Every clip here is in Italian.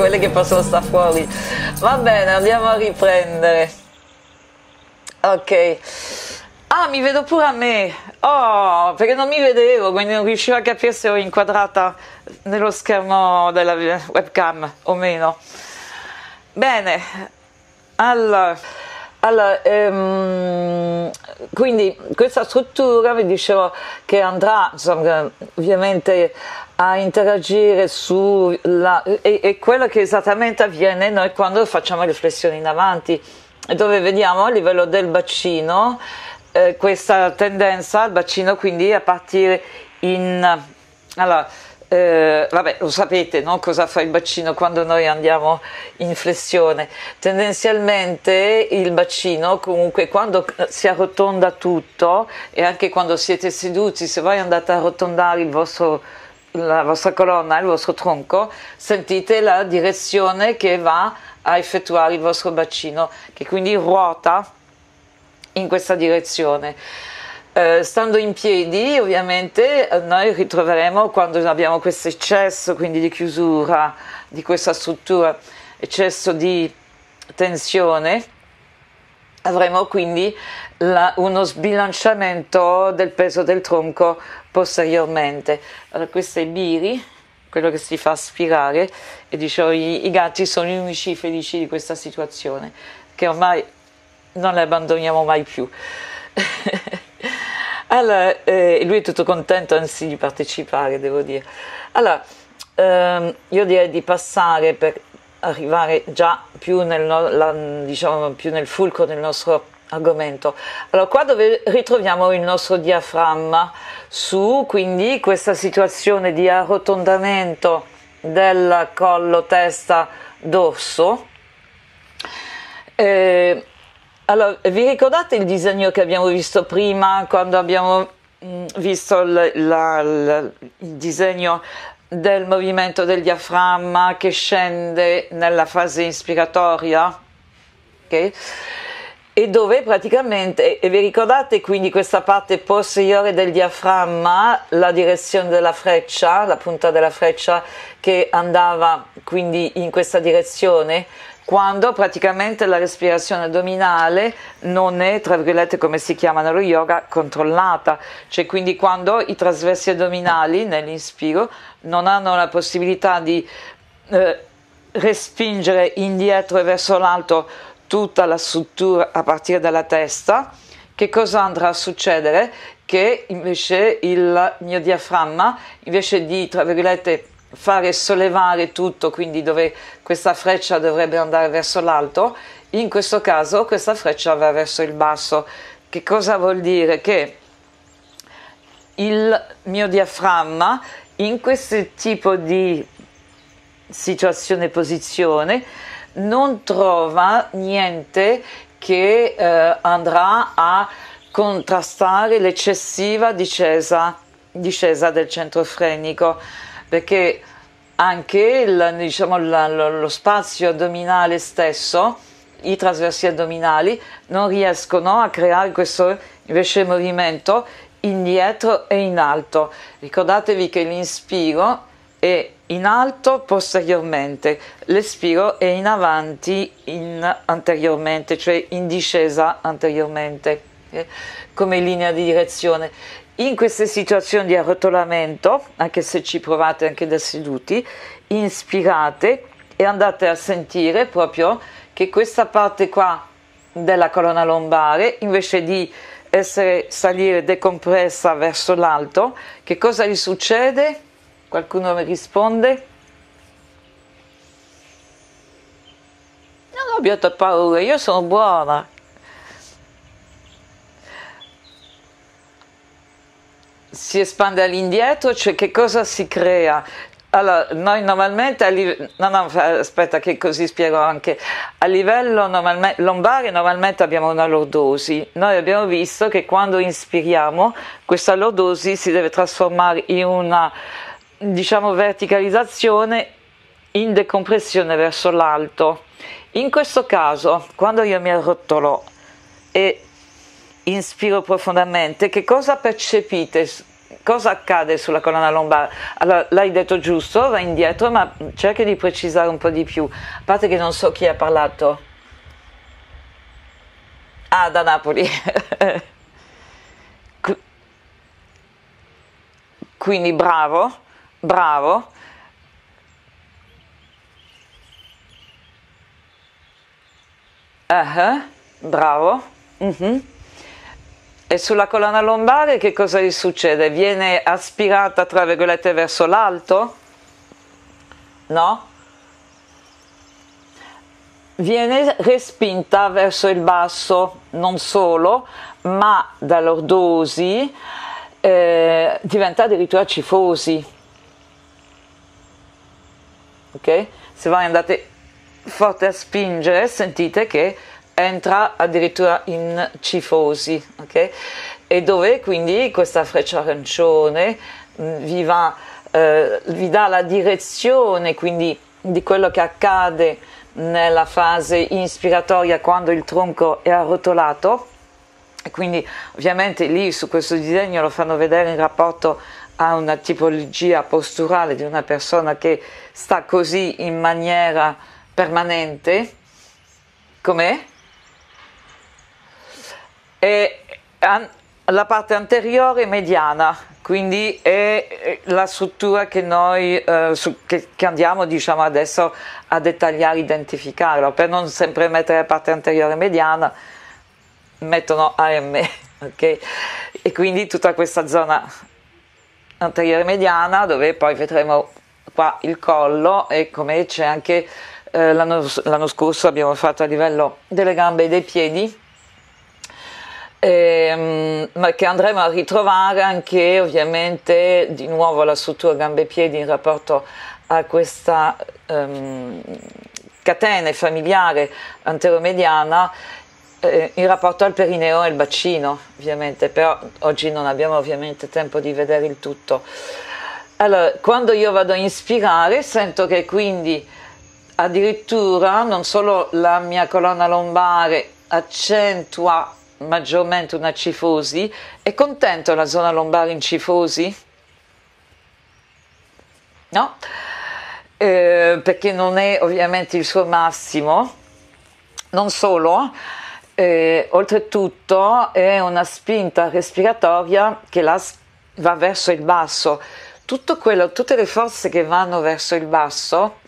quelle che possono stare fuori. Va bene, andiamo a riprendere. Ok. Ah, mi vedo pure a me. Oh, perché non mi vedevo, quindi non riuscivo a capire se ero inquadrata nello schermo della webcam o meno. Bene, allora, allora ehm, quindi questa struttura vi dicevo che andrà insomma, ovviamente a interagire sulla... E, e quello che esattamente avviene noi quando facciamo riflessioni in avanti, dove vediamo a livello del bacino eh, questa tendenza al bacino quindi a partire in... Allora, eh, vabbè, lo sapete no? cosa fa il bacino quando noi andiamo in flessione. Tendenzialmente il bacino, comunque, quando eh, si arrotonda tutto e anche quando siete seduti, se voi andate a arrotondare il vostro la vostra colonna, il vostro tronco, sentite la direzione che va a effettuare il vostro bacino, che quindi ruota in questa direzione. Eh, stando in piedi, ovviamente, noi ritroveremo quando abbiamo questo eccesso, quindi di chiusura di questa struttura, eccesso di tensione, avremo quindi la, uno sbilanciamento del peso del tronco posteriormente. Allora, questo è Biri, quello che si fa aspirare, e dicevo oh, i, i gatti sono gli unici felici di questa situazione, che ormai non le abbandoniamo mai più. allora, eh, lui è tutto contento anzi di partecipare, devo dire. Allora, ehm, io direi di passare per arrivare già più nel, la, diciamo, più nel fulcro del nostro argomento. Allora, qua dove ritroviamo il nostro diaframma su quindi questa situazione di arrotondamento del collo, testa, dorso. Eh, allora, vi ricordate il disegno che abbiamo visto prima quando abbiamo mm, visto l, la, l, il disegno del movimento del diaframma che scende nella fase ispiratoria? Okay? e dove praticamente, e vi ricordate quindi questa parte posteriore del diaframma, la direzione della freccia, la punta della freccia che andava quindi in questa direzione, quando praticamente la respirazione addominale non è, tra virgolette, come si chiama nello yoga, controllata, cioè quindi quando i trasversi addominali nell'inspiro non hanno la possibilità di eh, respingere indietro e verso l'alto tutta la struttura a partire dalla testa, che cosa andrà a succedere? Che invece il mio diaframma, invece di, tra virgolette, fare sollevare tutto, quindi dove questa freccia dovrebbe andare verso l'alto, in questo caso questa freccia va verso il basso. Che cosa vuol dire? Che il mio diaframma in questo tipo di situazione e posizione non trova niente che eh, andrà a contrastare l'eccessiva discesa, discesa del centro frenico perché anche il, diciamo, la, lo, lo spazio addominale stesso, i trasversi addominali, non riescono a creare questo invece movimento indietro e in alto. Ricordatevi che l'inspiro è in alto posteriormente, l'espiro è in avanti in anteriormente, cioè in discesa anteriormente, eh, come linea di direzione. In queste situazioni di arrotolamento, anche se ci provate anche da seduti, inspirate e andate a sentire proprio che questa parte qua della colonna lombare invece di essere salire decompressa verso l'alto, che cosa gli succede? Qualcuno mi risponde? Non abbiate paura, io sono buona. Si espande all'indietro, cioè che cosa si crea? Allora, noi normalmente, no, no, aspetta che così spiego anche, a livello normalme, lombare normalmente abbiamo una lordosi, noi abbiamo visto che quando inspiriamo questa lordosi si deve trasformare in una diciamo verticalizzazione in decompressione verso l'alto. In questo caso, quando io mi arrotolo e inspiro profondamente, che cosa percepite? Cosa accade sulla colonna lombare? Allora, l'hai detto giusto, va indietro, ma cerca di precisare un po' di più. A parte che non so chi ha parlato. Ah, da Napoli. Quindi bravo bravo. Uh-huh, bravo. Uh-huh. E sulla colonna lombare che cosa gli succede? Viene aspirata, tra virgolette, verso l'alto? No? Viene respinta verso il basso, non solo, ma dall'ordosi eh, diventa addirittura cifosi ok? Se voi andate forte a spingere sentite che entra addirittura in cifosi, ok? E dove quindi questa freccia arancione mm, vi, va, eh, vi dà la direzione quindi di quello che accade nella fase inspiratoria quando il tronco è arrotolato. E quindi ovviamente lì su questo disegno lo fanno vedere in rapporto ha una tipologia posturale di una persona che sta così in maniera permanente, com'è? E an- la parte anteriore mediana, quindi è la struttura che noi eh, su, che, che andiamo diciamo adesso a dettagliare, identificarla, per non sempre mettere la parte anteriore mediana, mettono AM, ok? E quindi tutta questa zona anteriore mediana dove poi vedremo qua il collo e come c'è anche eh, l'anno, scorso abbiamo fatto a livello delle gambe e dei piedi Ehm, ma che andremo a ritrovare anche ovviamente di nuovo la struttura gambe e piedi in rapporto a questa ehm, catena familiare anteromediana eh, in rapporto al perineo e al bacino, ovviamente, però oggi non abbiamo ovviamente tempo di vedere il tutto. Allora, quando io vado a inspirare, sento che quindi addirittura non solo la mia colonna lombare accentua maggiormente una cifosi, è contento la zona lombare in cifosi? No? Eh, perché non è ovviamente il suo massimo, non solo, e, oltretutto è una spinta respiratoria che la, va verso il basso. Quello, tutte le forze che vanno verso il basso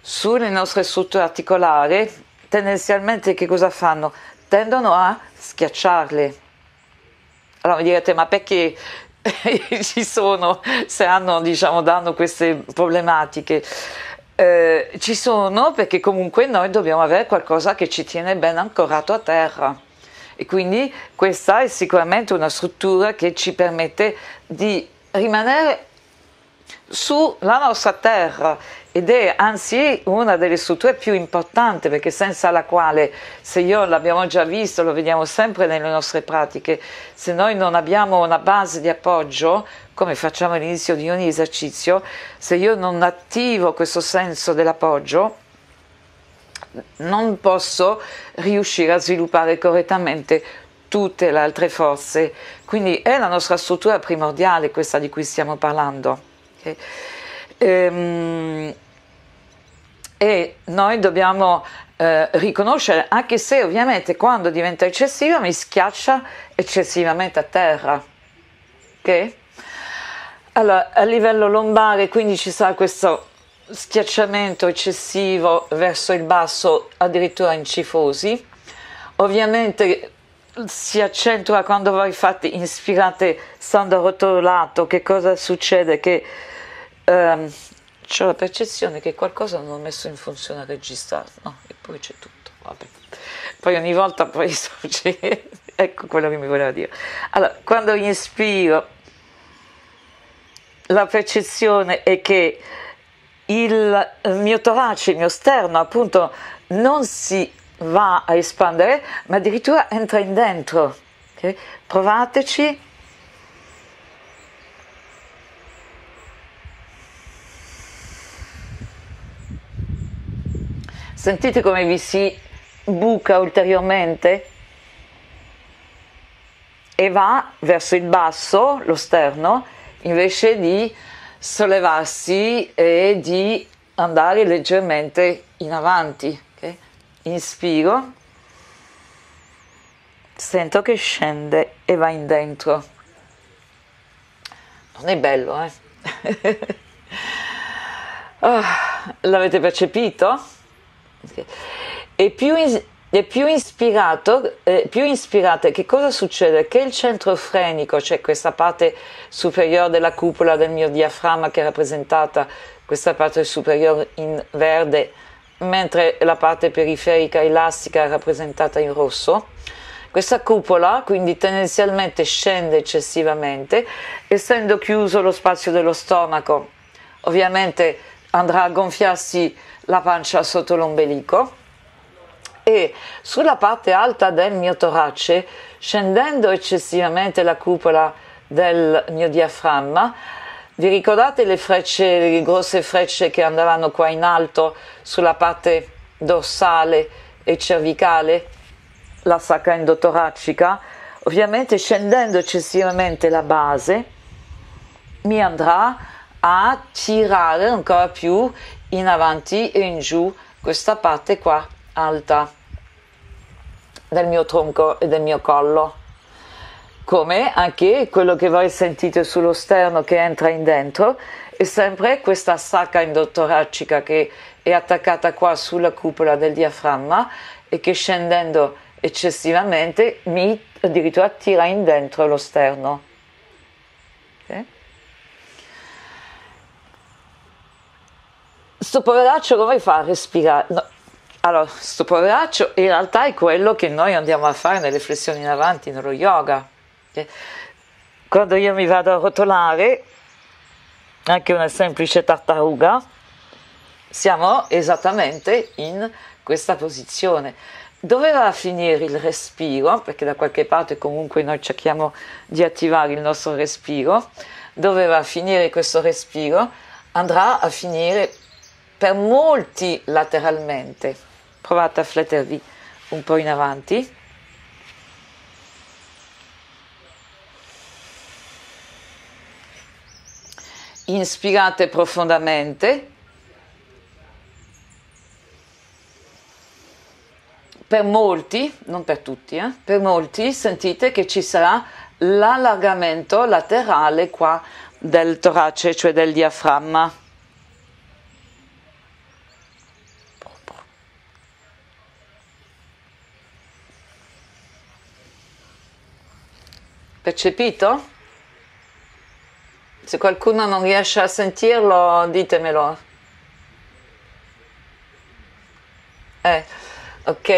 sulle nostre strutture articolari tendenzialmente che cosa fanno? Tendono a schiacciarle. Allora mi direte, ma perché ci sono, se hanno, diciamo, danno queste problematiche? eh, ci sono perché comunque noi dobbiamo avere qualcosa che ci tiene ben ancorato a terra e quindi questa è sicuramente una struttura che ci permette di rimanere sulla nostra terra ed è anzi una delle strutture più importanti perché senza la quale se io l'abbiamo già visto lo vediamo sempre nelle nostre pratiche se noi non abbiamo una base di appoggio come facciamo all'inizio di ogni esercizio, se io non attivo questo senso dell'appoggio, non posso riuscire a sviluppare correttamente tutte le altre forze. Quindi è la nostra struttura primordiale questa di cui stiamo parlando. Okay? Ehm, e noi dobbiamo eh, riconoscere, anche se ovviamente quando diventa eccessiva mi schiaccia eccessivamente a terra. Okay? Allora, a livello lombare quindi ci sarà questo schiacciamento eccessivo verso il basso, addirittura in cifosi. Ovviamente si accentua quando voi fate inspirate stando rotolato, che cosa succede? Che ehm, ho la percezione che qualcosa non ho messo in funzione a registrare, no? E poi c'è tutto, vabbè. Poi ogni volta poi succede, ecco quello che mi voleva dire. Allora, quando inspiro la percezione è che il mio torace, il mio sterno, appunto, non si va a espandere, ma addirittura entra in dentro. Okay? Provateci. Sentite come vi si buca ulteriormente e va verso il basso, lo sterno, invece di sollevarsi e di andare leggermente in avanti. Okay? Inspiro, sento che scende e va in dentro. Non è bello, eh? oh, l'avete percepito? Okay. E più in- e più, eh, più, ispirate, che cosa succede? Che il centro frenico, cioè questa parte superiore della cupola del mio diaframma che è rappresentata, questa parte superiore in verde, mentre la parte periferica elastica è rappresentata in rosso, questa cupola quindi tendenzialmente scende eccessivamente, essendo chiuso lo spazio dello stomaco, ovviamente andrà a gonfiarsi la pancia sotto l'ombelico e sulla parte alta del mio torace, scendendo eccessivamente la cupola del mio diaframma. Vi ricordate le frecce, le grosse frecce che andavano qua in alto sulla parte dorsale e cervicale, la sacca endotoracica? Ovviamente scendendo eccessivamente la base mi andrà a tirare ancora più in avanti e in giù questa parte qua alta del mio tronco e del mio collo, come anche quello che voi sentite sullo sterno che entra in dentro è sempre questa sacca endotoracica che è attaccata qua sulla cupola del diaframma e che scendendo eccessivamente mi addirittura tira in dentro lo sterno. Sto poveraccio come fa a respirare? No allora, sto poveraccio in realtà è quello che noi andiamo a fare nelle flessioni in avanti, nello yoga. Eh, quando io mi vado a rotolare, anche una semplice tartaruga, siamo esattamente in questa posizione. Dove va a finire il respiro? Perché da qualche parte comunque noi cerchiamo di attivare il nostro respiro. Dove va a finire questo respiro? Andrà a finire per molti lateralmente provate a flettervi un po' in avanti. Inspirate profondamente. Per molti, non per tutti, eh, per molti sentite che ci sarà l'allargamento laterale qua del torace, cioè del diaframma. Percepito? Se qualcuno non riesce a sentirlo, ditemelo. Eh, ok.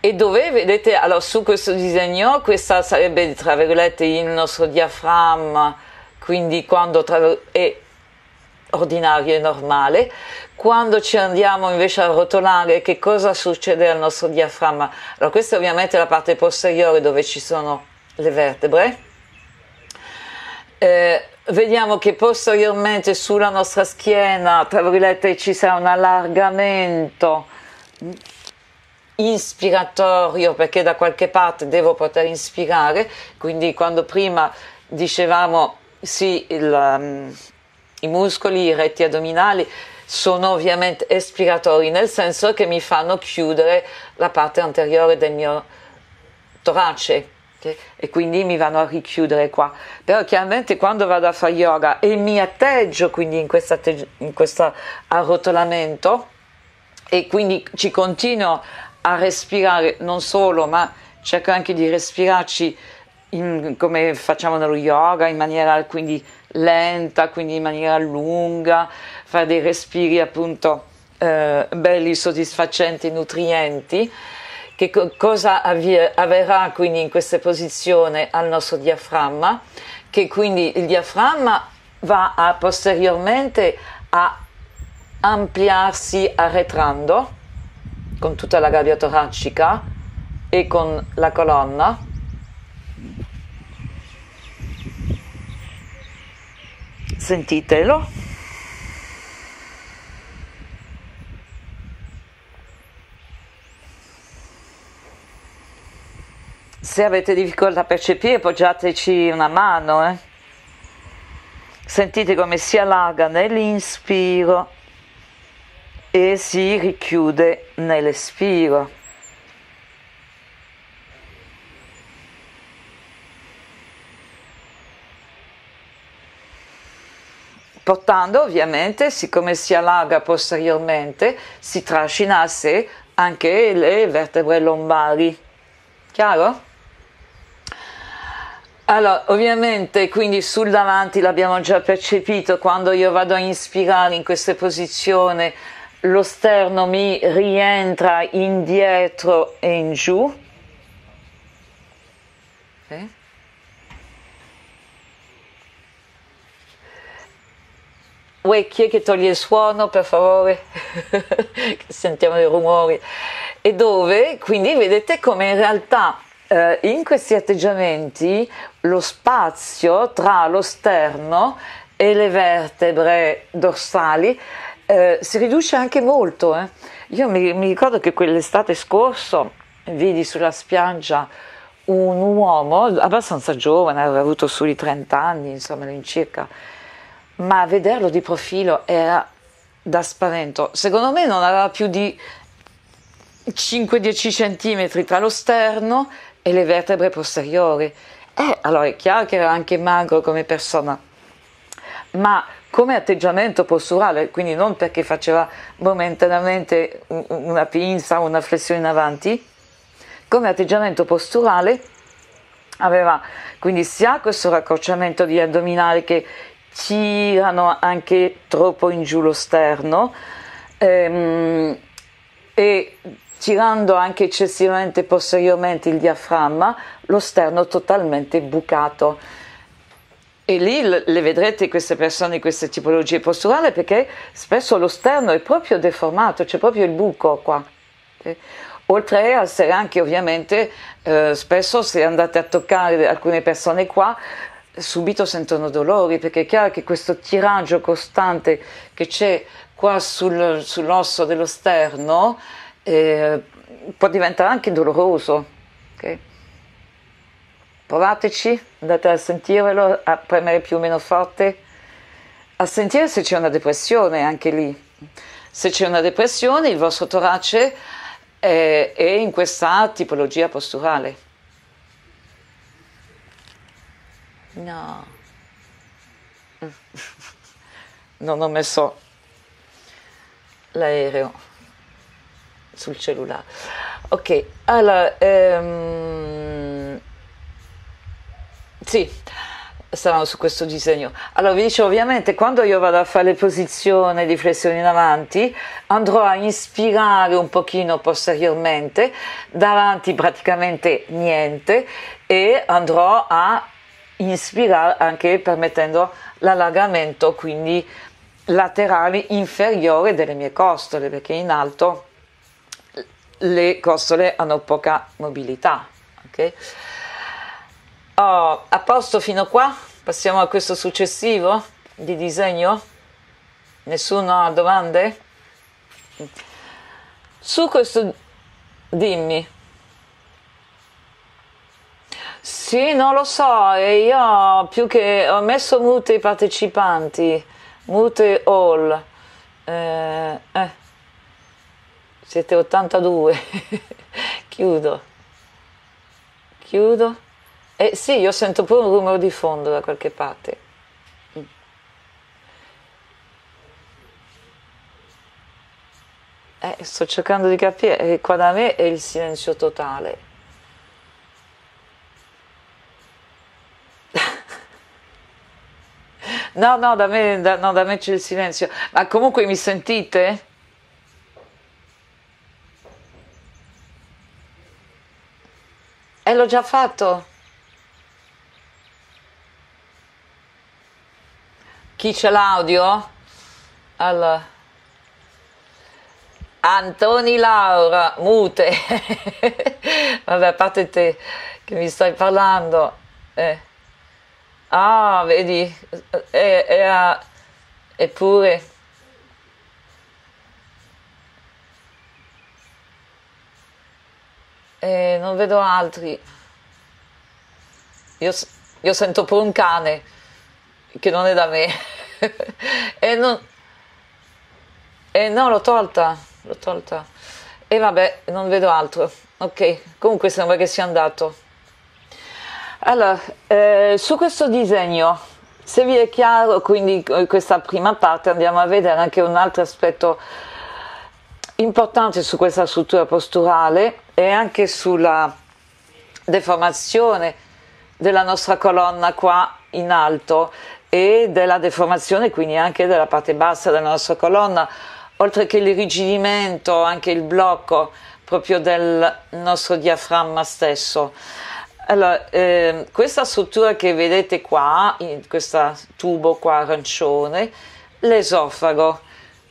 E dove vedete, allora su questo disegno, questa sarebbe tra virgolette il nostro diaframma, quindi quando tra, è ordinario e normale. Quando ci andiamo invece a rotolare, che cosa succede al nostro diaframma? Allora questa è ovviamente la parte posteriore dove ci sono le vertebre. Eh, vediamo che posteriormente sulla nostra schiena, tra virgolette, ci sarà un allargamento inspiratorio perché da qualche parte devo poter inspirare, quindi quando prima dicevamo sì, il, um, i muscoli retti addominali sono ovviamente espiratori, nel senso che mi fanno chiudere la parte anteriore del mio torace, stressate e quindi mi vanno a richiudere qua. Però chiaramente quando vado a fare yoga e mi atteggio quindi in, atteggi- in questo arrotolamento e quindi ci continuo a respirare non solo ma cerco anche di respirarci in, come facciamo nello yoga in maniera quindi lenta, quindi in maniera lunga, fare dei respiri appunto eh, belli, soddisfacenti, nutrienti che co- cosa avvie- avverrà quindi in questa posizione al nostro diaframma? Che quindi il diaframma va a, posteriormente a ampliarsi arretrando con tutta la gabbia toracica e con la colonna. Sentitelo. Se avete difficoltà a percepire, poggiateci una mano. Eh. Sentite come si allarga nell'inspiro e si richiude nell'espiro. portando ovviamente, siccome si allarga posteriormente, si trascina a sé anche le vertebre lombari. Chiaro? Allora, ovviamente, quindi sul davanti l'abbiamo già percepito, quando io vado a inspirare in questa posizione, lo sterno mi rientra indietro e in giù. Sì. Uè, chi è che toglie il suono, per favore? Sentiamo dei rumori. E dove, quindi vedete come in realtà eh, in questi atteggiamenti lo spazio tra lo sterno e le vertebre dorsali eh, si riduce anche molto. Eh. Io mi, mi, ricordo che quell'estate scorso vidi sulla spiaggia un uomo abbastanza giovane, aveva avuto su 30 anni, insomma, all'incirca, ma vederlo di profilo era da spavento. Secondo me non aveva più di 5-10 centimetri tra lo sterno e e le vertebre posteriori. Eh, allora è chiaro che era anche magro come persona, ma come atteggiamento posturale, quindi non perché faceva momentaneamente una pinza o una flessione in avanti, come atteggiamento posturale aveva quindi sia questo raccorciamento di addominali che tirano anche troppo in giù lo sterno ehm, e tirando anche eccessivamente posteriormente il diaframma, lo sterno totalmente bucato. E lì le vedrete queste persone, queste tipologie posturali, perché spesso lo sterno è proprio deformato, c'è proprio il buco qua. Oltre a essere anche ovviamente, eh, spesso se andate a toccare alcune persone qua, subito sentono dolori, perché è chiaro che questo tiraggio costante che c'è qua sul, sull'osso dello sterno, eh, può diventare anche doloroso. Okay? Provateci, andate a sentirlo, a premere più o meno forte, a sentire se c'è una depressione anche lì. Se c'è una depressione, il vostro torace è, eh, è in questa tipologia posturale. No, non ho messo l'aereo sul cellulare. Ok, allora, ehm, sì, stavamo su questo disegno. Allora, vi dicevo, ovviamente, quando io vado a fare posizione di flessione in avanti, andrò a inspirare un pochino posteriormente, davanti praticamente niente, e andrò a inspirare anche permettendo l'allargamento, quindi laterale inferiore delle mie costole, perché in alto le costole hanno poca mobilità. Okay? Oh, a posto fino qua? Passiamo a questo successivo di disegno? Nessuno ha domande? Su questo dimmi. Sì, non lo so, e io più che ho messo mute i partecipanti, mute all. Eh, eh. Siete 82. Chiudo. Chiudo. Eh sì, io sento pure un rumore di fondo da qualche parte. Mm. Eh, sto cercando di capire, eh, qua da me è il silenzio totale. no, no, da me, da, no, da me c'è il silenzio. Ma comunque mi sentite? E eh, l'ho già fatto. Chi c'è l'audio? Allora. Antoni Laura, mute. Vabbè, a parte te che mi stai parlando. Eh. Ah, vedi, eh, eh, ah. eppure... Eh, non vedo altri. Io, io, sento pure un cane che non è da me. e non... E eh, no, l'ho tolta, l'ho tolta. E vabbè, non vedo altro. Ok, comunque sembra che sia andato. Allora, eh, su questo disegno, se vi è chiaro, quindi eh, questa prima parte andiamo a vedere anche un altro aspetto importante su questa struttura posturale e anche sulla deformazione della nostra colonna qua in alto e della deformazione quindi anche della parte bassa della nostra colonna, oltre che l'irrigidimento, anche il blocco proprio del nostro diaframma stesso. Allora, eh, questa struttura che vedete qua, in questo tubo qua arancione, l'esofago,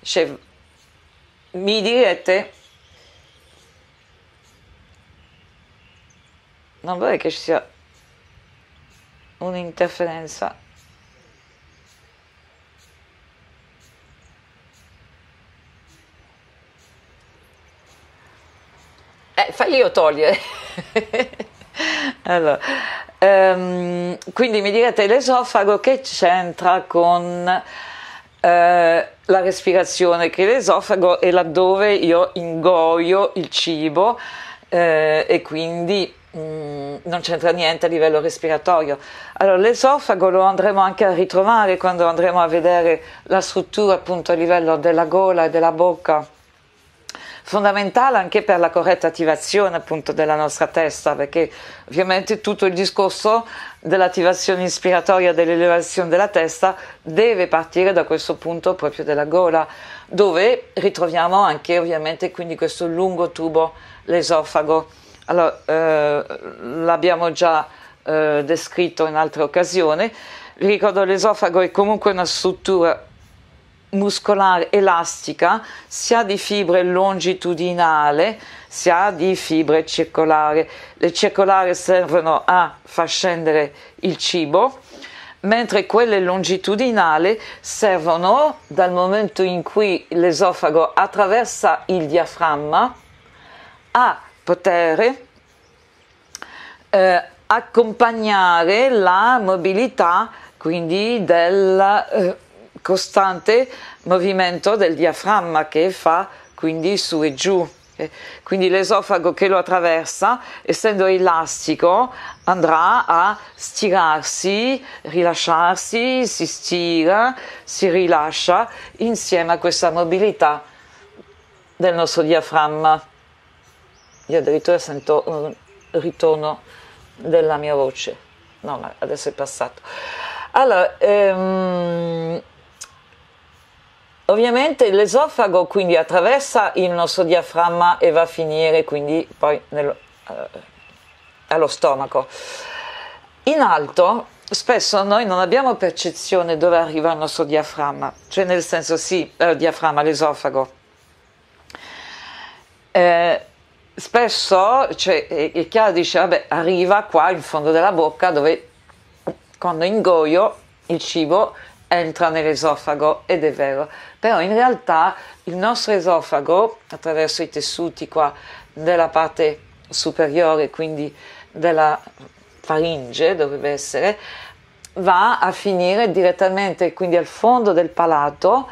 cioè mi direte non vorrei che ci sia un'interferenza eh, fagli io togliere allora, um, quindi mi direte l'esofago che c'entra con eh, la respirazione che l'esofago e laddove io ingoio il cibo eh, e quindi mm, non c'entra niente a livello respiratorio. Allora l'esofago lo andremo anche a ritrovare quando andremo a vedere la struttura appunto a livello della gola e della bocca fondamentale anche per la corretta attivazione appunto della nostra testa, perché ovviamente tutto il discorso dell'attivazione ispiratoria, dell'elevazione della testa deve partire da questo punto proprio della gola, dove ritroviamo anche ovviamente quindi questo lungo tubo, l'esofago. Allora, eh, l'abbiamo già eh, descritto in altre occasioni. Ricordo l'esofago è comunque una struttura muscolare elastica sia di fibre longitudinale sia di fibre circolare. Le circolari servono a far scendere il cibo, mentre quelle longitudinali servono dal momento in cui l'esofago attraversa il diaframma a poter eh, accompagnare la mobilità quindi del eh, costante movimento del diaframma che fa quindi su e giù. Eh, quindi l'esofago che lo attraversa, essendo elastico, andrà a stirarsi, rilasciarsi, si stira, si rilascia insieme a questa mobilità del nostro diaframma. Io addirittura sento un ritorno della mia voce. No, ma adesso è passato. Allora, ehm, Ovviamente l'esofago quindi attraversa il nostro diaframma e va a finire quindi poi nello, eh, allo stomaco. In alto spesso noi non abbiamo percezione dove arriva il nostro diaframma, cioè nel senso sì, eh, diaframma, l'esofago. Eh, spesso cioè, il chiaro dice vabbè arriva qua in fondo della bocca dove quando ingoio il cibo entra nell'esofago ed è vero però in realtà il nostro esofago, attraverso i tessuti qua della parte superiore, quindi della faringe dovrebbe essere, va a finire direttamente quindi al fondo del palato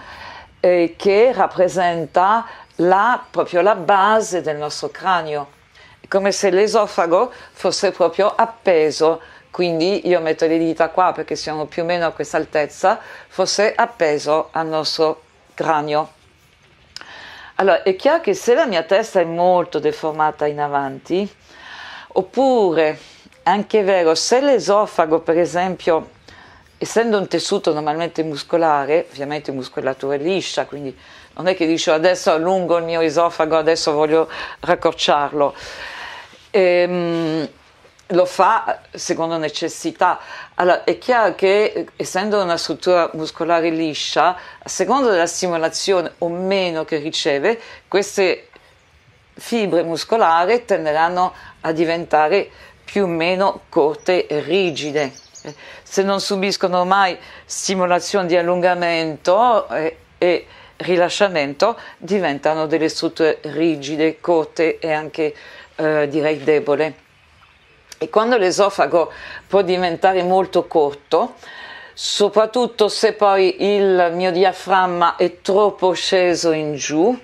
eh, che rappresenta la, proprio la base del nostro cranio. come se l'esofago fosse proprio appeso, quindi io metto le dita qua perché siamo più o meno a questa altezza, fosse appeso al nostro cranio. Allora, è chiaro che se la mia testa è molto deformata in avanti, oppure, anche vero, se l'esofago, per esempio, essendo un tessuto normalmente muscolare, ovviamente muscolatura è liscia, quindi non è che dico adesso allungo il mio esofago, adesso voglio raccorciarlo. Ehm, lo fa secondo necessità. Allora, è chiaro che essendo una struttura muscolare liscia, a seconda della stimolazione o meno che riceve, queste fibre muscolari tenderanno a diventare più o meno corte e rigide. Se non subiscono mai stimolazione di allungamento e, eh, e rilasciamento, diventano delle strutture rigide, corte e anche eh, direi debole. E quando l'esofago può diventare molto corto, soprattutto se poi il mio diaframma è troppo sceso in giù,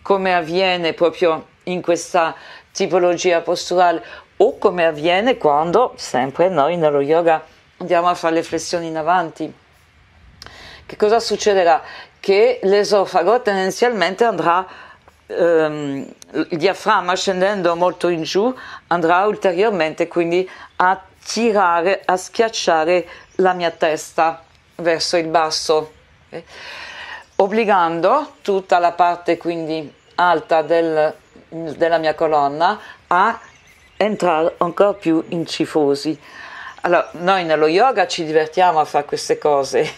come avviene proprio in questa tipologia posturale o come avviene quando sempre noi nello yoga andiamo a fare le flessioni in avanti. Che cosa succederà? Che l'esofago tendenzialmente andrà a ehm, il diaframma scendendo molto in giù andrà ulteriormente quindi a tirare, a schiacciare la mia testa verso il basso, okay? Eh, obbligando tutta la parte quindi alta del, della mia colonna a entrare ancora più in cifosi. Allora, noi nello yoga ci divertiamo a fare queste cose,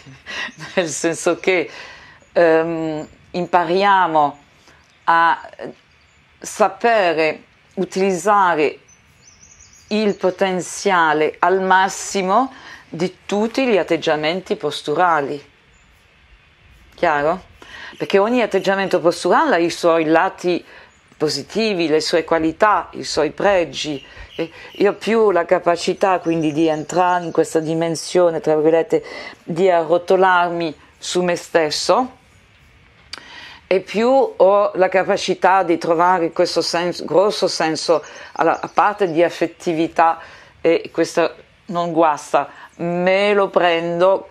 nel senso che ehm, impariamo a sapere utilizzare il potenziale al massimo di tutti gli atteggiamenti posturali. Chiaro? Perché ogni atteggiamento posturale ha i suoi lati positivi, le sue qualità, i suoi pregi. Io più la capacità quindi di entrare in questa dimensione, tra virgolette, di arrotolarmi su me stesso, e più ho la capacità di trovare questo senso, grosso senso, alla, a parte di affettività, e questo non guasta, me lo prendo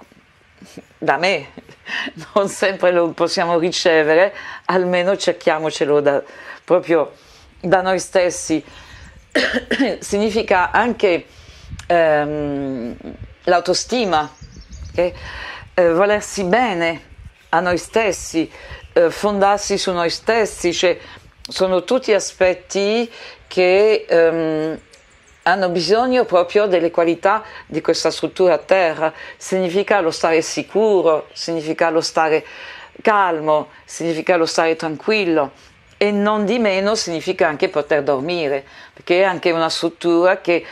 da me, non sempre lo possiamo ricevere, almeno cerchiamocelo da, proprio da noi stessi. Significa anche ehm, l'autostima, okay? eh, volersi bene a noi stessi, eh, fondarsi su noi stessi, cioè, sono tutti aspetti che ehm, hanno bisogno proprio delle qualità di questa struttura a terra. Significa lo stare sicuro, significa lo stare calmo, significa lo stare tranquillo e non di meno significa anche poter dormire, perché è anche una struttura che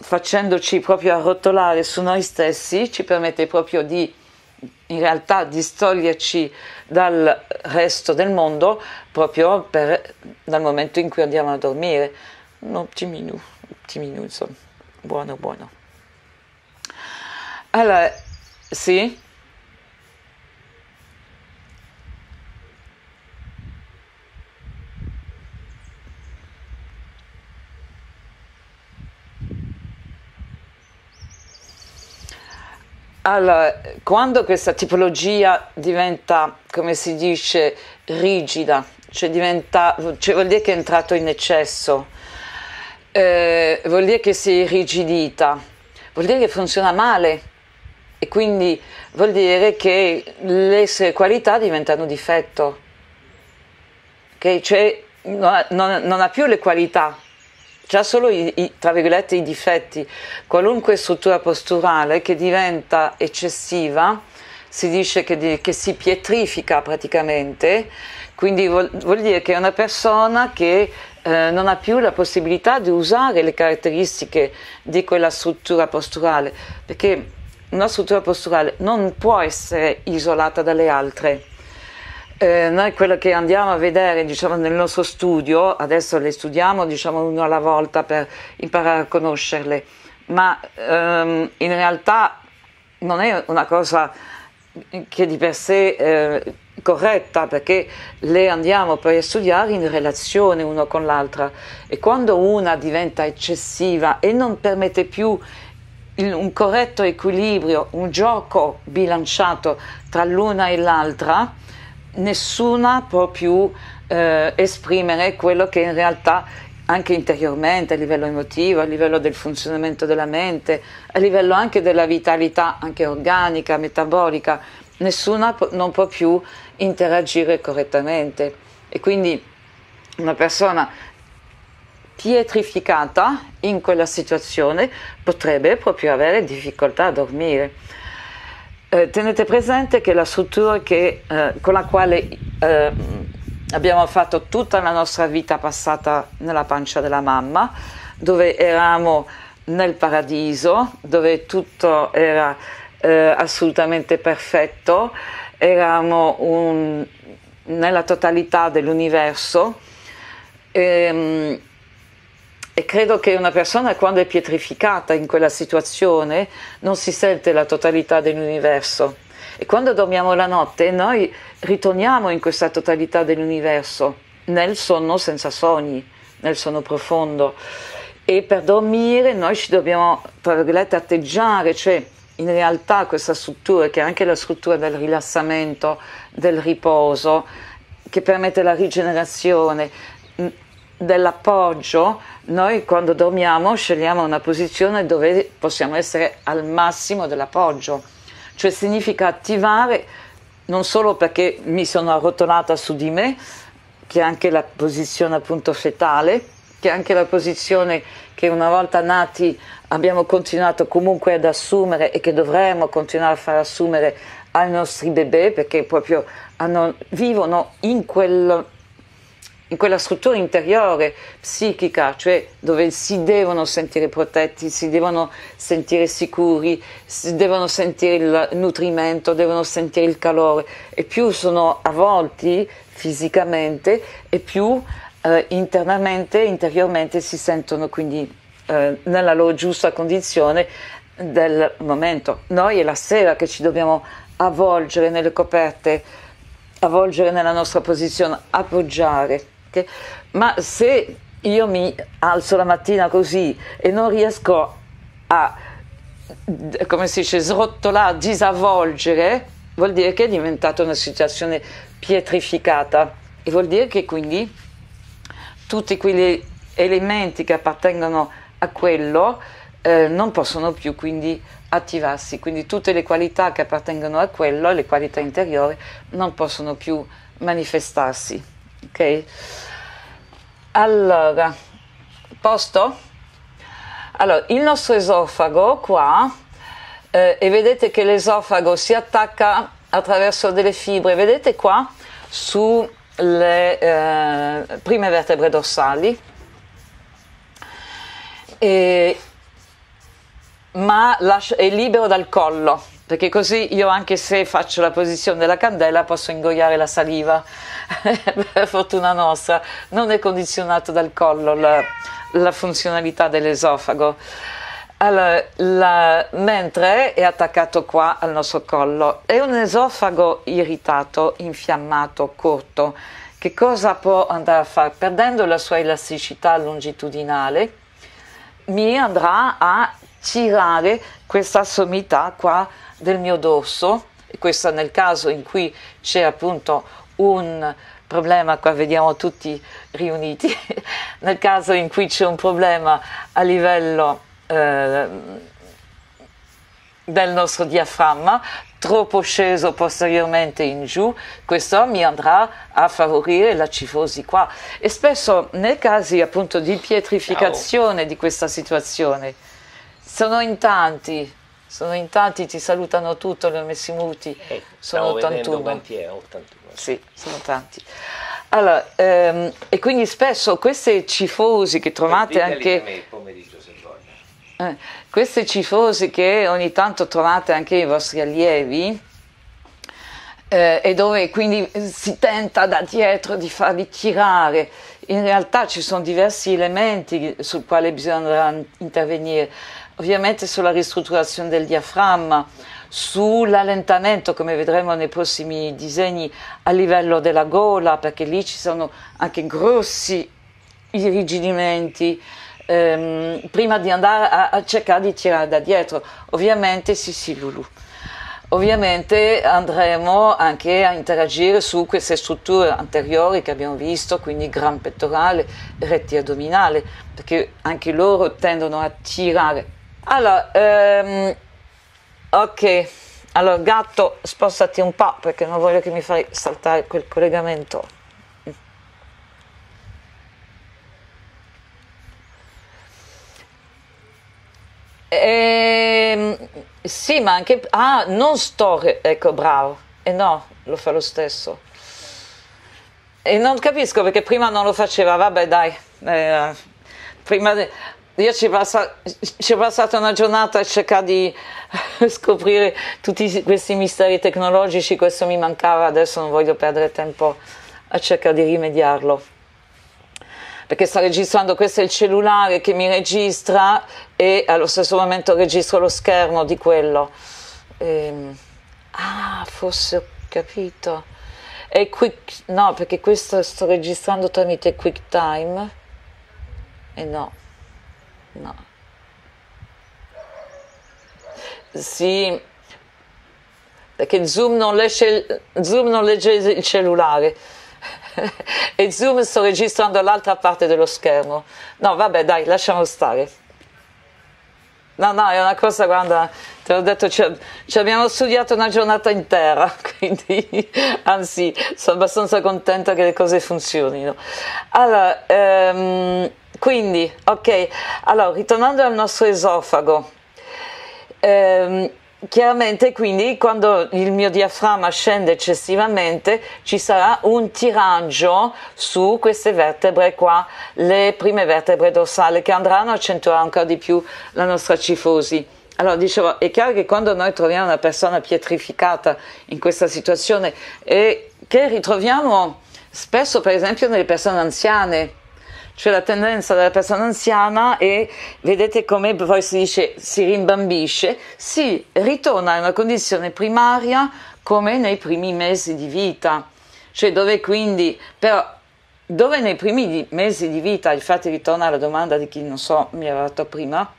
facendoci proprio arrotolare su noi stessi ci permette proprio di in realtà distoglierci dal resto del mondo proprio per, dal momento in cui andiamo a dormire. Un ottimino, ottimino insomma, buono buono. Allora, sì? Allora, quando questa tipologia diventa, come si dice, rigida, cioè, diventa, cioè vuol dire che è entrato in eccesso, eh, vuol dire che si è irrigidita, vuol dire che funziona male e quindi vuol dire che le sue qualità diventano difetto, che cioè, non, non, non ha più le qualità Già solo i, i, tra virgolette, i difetti, qualunque struttura posturale che diventa eccessiva, si dice che, di, che si pietrifica praticamente, quindi vuol, vuol, dire che è una persona che eh, non ha più la possibilità di usare le caratteristiche di quella struttura posturale, perché una struttura posturale non può essere isolata dalle altre eh, noi quello che andiamo a vedere diciamo, nel nostro studio, adesso le studiamo diciamo, uno alla volta per imparare a conoscerle, ma ehm, in realtà non è una cosa che di per sé è eh, corretta perché le andiamo poi a studiare in relazione uno con l'altra e quando una diventa eccessiva e non permette più il, un corretto equilibrio, un gioco bilanciato tra l'una e l'altra, nessuna può più eh, esprimere quello che in realtà anche interiormente, a livello emotivo, a livello del funzionamento della mente, a livello anche della vitalità, anche organica, metabolica, nessuna po- non può più interagire correttamente. E quindi una persona pietrificata in quella situazione potrebbe proprio avere difficoltà a dormire eh, tenete presente che la struttura che, eh, con la quale eh, abbiamo fatto tutta la nostra vita passata nella pancia della mamma, dove eravamo nel paradiso, dove tutto era eh, assolutamente perfetto, eravamo un, nella totalità dell'universo. Ehm, e credo che una persona quando è pietrificata in quella situazione non si sente la totalità dell'universo. E quando dormiamo la notte noi ritorniamo in questa totalità dell'universo, nel sonno senza sogni, nel sonno profondo. E per dormire noi ci dobbiamo, tra virgolette, atteggiare, cioè in realtà questa struttura, che è anche la struttura del rilassamento, del riposo, che permette la rigenerazione, dell'appoggio, noi quando dormiamo scegliamo una posizione dove possiamo essere al massimo dell'appoggio, cioè significa attivare non solo perché mi sono arrotolata su di me, che è anche la posizione appunto fetale, che è anche la posizione che una volta nati abbiamo continuato comunque ad assumere e che dovremmo continuare a far assumere ai nostri bebè perché proprio hanno, vivono in quel in quella struttura interiore, psichica, cioè dove si devono sentire protetti, si devono sentire sicuri, si devono sentire il nutrimento, devono sentire il calore e più sono avvolti fisicamente e più eh, internamente, interiormente si sentono quindi eh, nella loro giusta condizione del momento. Noi è la sera che ci dobbiamo avvolgere nelle coperte, avvolgere nella nostra posizione, appoggiare anche, ma se io mi alzo la mattina così e non riesco a, come si dice, srottolare, disavvolgere, vuol dire che è diventata una situazione pietrificata e vuol dire che quindi tutti quegli elementi che appartengono a quello eh, non possono più quindi attivarsi, quindi tutte le qualità che appartengono a quello, le qualità interiori, non possono più manifestarsi. Okay? Allora, posto? Allora, il nostro esofago qua, eh, e vedete che l'esofago si attacca attraverso delle fibre, vedete qua, sulle eh, prime vertebre dorsali. E, ma lascia, è libero dal collo perché così io anche se faccio la posizione della candela posso ingoiare la saliva, per fortuna nostra, non è condizionato dal collo la, la funzionalità dell'esofago. Allora, la, mentre è attaccato qua al nostro collo, è un esofago irritato, infiammato, corto, che cosa può andare a fare? Perdendo la sua elasticità longitudinale, mi andrà a tirare questa sommità qua del mio dorso, questo nel caso in cui c'è appunto un problema, qua vediamo tutti riuniti, nel caso in cui c'è un problema a livello eh, del nostro diaframma, troppo sceso posteriormente in giù, questo mi andrà a favorire la cifosi qua. E spesso nei casi appunto di pietrificazione Ciao. di questa situazione sono in tanti sono in tanti, ti salutano tutti, li ho messi muti. Eh, sono 81. Quanti è? 81. Sì, sono tanti. Allora, ehm, e quindi spesso queste cifosi che trovate anche... Me, pomeriggio, se eh, queste cifosi che ogni tanto trovate anche i vostri allievi, eh, e dove quindi si tenta da dietro di farli tirare. In realtà ci sono diversi elementi sul quale bisognerà intervenire ovviamente sulla ristrutturazione del diaframma, sull'allentamento, come vedremo nei prossimi disegni, a livello della gola, perché lì ci sono anche grossi irrigidimenti. Ehm, prima di andare a, a, cercare di tirare da dietro, ovviamente sì, sì, Lulu. Ovviamente andremo anche a interagire su queste strutture anteriori che abbiamo visto, quindi gran pettorale, retti addominale, perché anche loro tendono a tirare allora, ehm, ok, allora gatto spostati un po' perché non voglio che mi fai saltare quel collegamento. Eh, sì, ma anche... Ah, non store, ecco, bravo. E eh no, lo fa lo stesso. E non capisco perché prima non lo faceva, vabbè dai. Eh, prima... De... Io ci, passa, ci ho passato una giornata a cercare di scoprire tutti questi misteri tecnologici, questo mi mancava, adesso non voglio perdere tempo a cercare di rimediarlo. Perché sta registrando, questo è il cellulare che mi registra e allo stesso momento registro lo schermo di quello. Ehm, ah, forse ho capito. E quick, no, perché questo sto registrando tramite QuickTime. E no. No. Sì, perché Zoom non, legge, Zoom non legge il cellulare e Zoom sto registrando l'altra parte dello schermo. No, vabbè, dai, lasciamo stare. No, no, è una cosa, guarda, te l'ho detto, ci, ci abbiamo studiato una giornata intera, quindi anzi, sono abbastanza contenta che le cose funzionino. Allora, ehm, quindi, ok, allora ritornando al nostro esofago, ehm, chiaramente quindi quando il mio diaframma scende eccessivamente ci sarà un tiraggio su queste vertebre qua, le prime vertebre dorsali che andranno a accentuare ancora di più la nostra cifosi. Allora, dicevo, è chiaro che quando noi troviamo una persona pietrificata in questa situazione e che ritroviamo spesso per esempio nelle persone anziane, cioè la tendenza della persona anziana e vedete come poi si dice, si rimbambisce, si ritorna a una condizione primaria come nei primi mesi di vita. Cioè dove quindi, però, dove nei primi di, mesi di vita, infatti ritorna alla domanda di chi non so mi aveva fatto prima,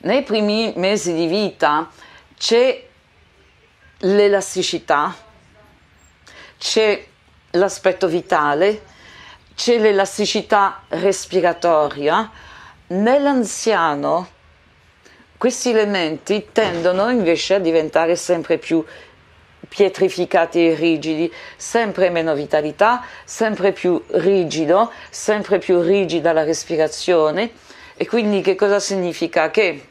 nei primi mesi di vita c'è l'elasticità, c'è l'aspetto vitale, c'è l'elasticità respiratoria, nell'anziano questi elementi tendono invece a diventare sempre più pietrificati e rigidi, sempre meno vitalità, sempre più rigido, sempre più rigida la respirazione e quindi che cosa significa? Che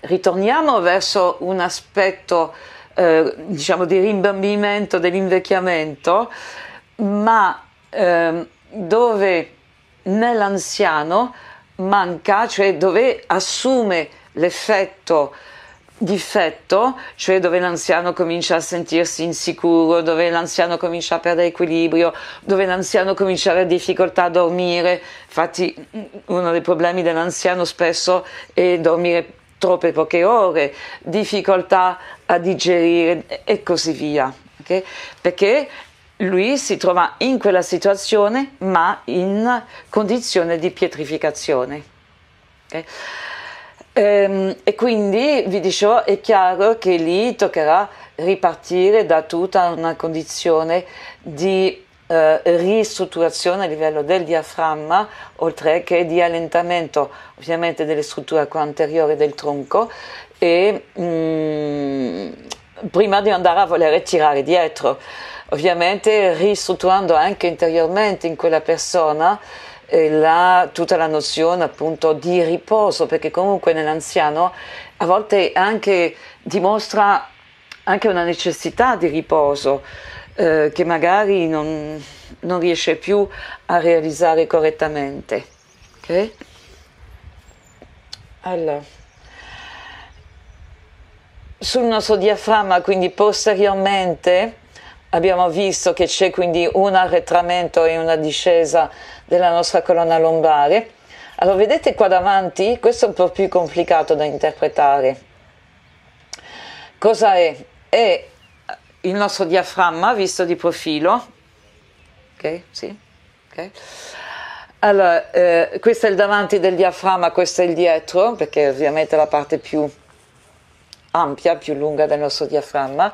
ritorniamo verso un aspetto eh, diciamo di rimbambimento dell'invecchiamento, ma Ehm, dove nell'anziano manca, cioè dove assume l'effetto difetto, cioè dove l'anziano comincia a sentirsi insicuro, dove l'anziano comincia a perdere equilibrio, dove l'anziano comincia a avere difficoltà a dormire. Infatti mm, uno dei problemi dell'anziano spesso è dormire troppe poche ore, difficoltà a digerire e così via. Okay? Perché lui si trova in quella situazione ma in condizione di pietrificazione. Okay? Ehm, e quindi vi dicevo, è chiaro che lì toccherà ripartire da tutta una condizione di eh, ristrutturazione a livello del diaframma, oltre che di allentamento ovviamente delle strutture anteriori del tronco e mh, mm, prima di andare a voler tirare dietro ovviamente ristrutturando anche interiormente in quella persona eh, la, tutta la nozione appunto di riposo, perché comunque nell'anziano a volte anche dimostra anche una necessità di riposo eh, che magari non, non, riesce più a realizzare correttamente. Okay? Allora. Sul nostro diaframma, quindi posteriormente, abbiamo visto che c'è quindi un arretramento e una discesa della nostra colonna lombare. Allora vedete qua davanti, questo è un po' più complicato da interpretare. Cosa è? È il nostro diaframma visto di profilo. Ok? Sì? Ok? Allora, eh, questo è il davanti del diaframma, questo è il dietro, perché ovviamente è la parte più ampia, più lunga del nostro diaframma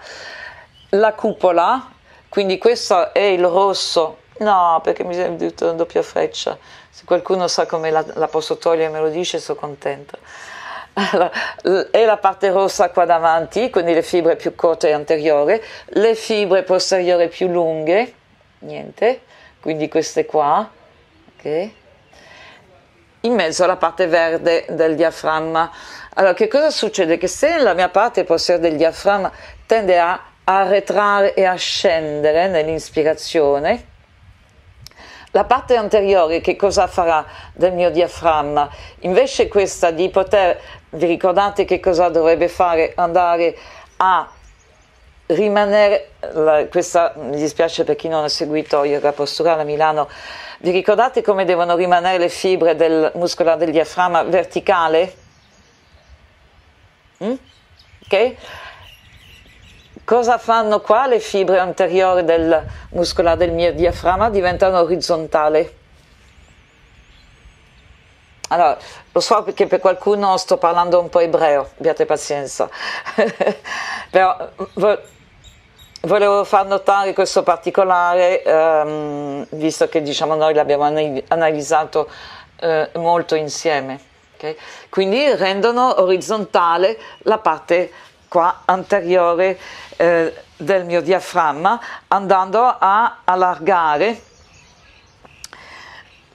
la cupola, quindi questo è il rosso, no perché mi sembra una doppia freccia, se qualcuno sa come la, la posso togliere me lo dice sono contenta. Allora, è la parte rossa qua davanti, quindi le fibre più corte e anteriore, le fibre posteriori più lunghe, niente, quindi queste qua, ok? In mezzo alla parte verde del diaframma. Allora, che cosa succede? Che se la mia parte posteriore del diaframma tende a arretrare e ascendere nell'inspirazione. La parte anteriore che cosa farà del mio diaframma? Invece questa di poter, vi ricordate che cosa dovrebbe fare? Andare a rimanere, la, questa mi dispiace per chi non ha seguito yoga posturale a Milano, vi ricordate come devono rimanere le fibre del muscolo del diaframma verticale? Mm? Okay? Cosa fanno qua le fibre anteriori del muscolare del mio diaframma? Diventano orizzontali. Allora, lo so che per qualcuno sto parlando un po' ebreo, abbiate pazienza, però vo- volevo far notare questo particolare, ehm, visto che diciamo noi l'abbiamo anal- analizzato eh, molto insieme. Okay? Quindi rendono orizzontale la parte qua anteriore eh, del mio diaframma andando a allargare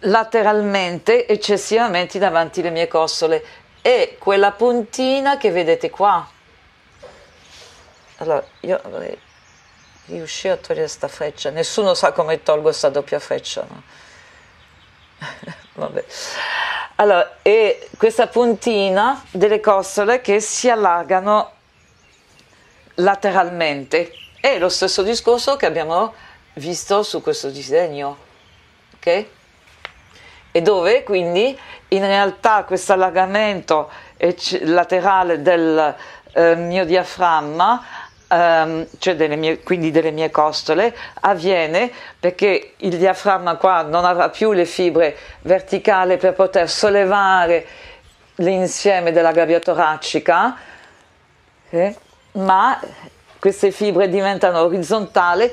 lateralmente eccessivamente davanti le mie costole e quella puntina che vedete qua allora io vorrei riuscire a togliere questa freccia nessuno sa come tolgo questa doppia freccia no? vabbè allora e questa puntina delle costole che si allargano lateralmente. È lo stesso discorso che abbiamo visto su questo disegno, ok? E dove quindi in realtà questo allargamento laterale del eh, mio diaframma, ehm, cioè delle mie, quindi delle mie costole, avviene perché il diaframma qua non avrà più le fibre verticali per poter sollevare l'insieme della gabbia toracica. Okay? ma queste fibre diventano orizzontali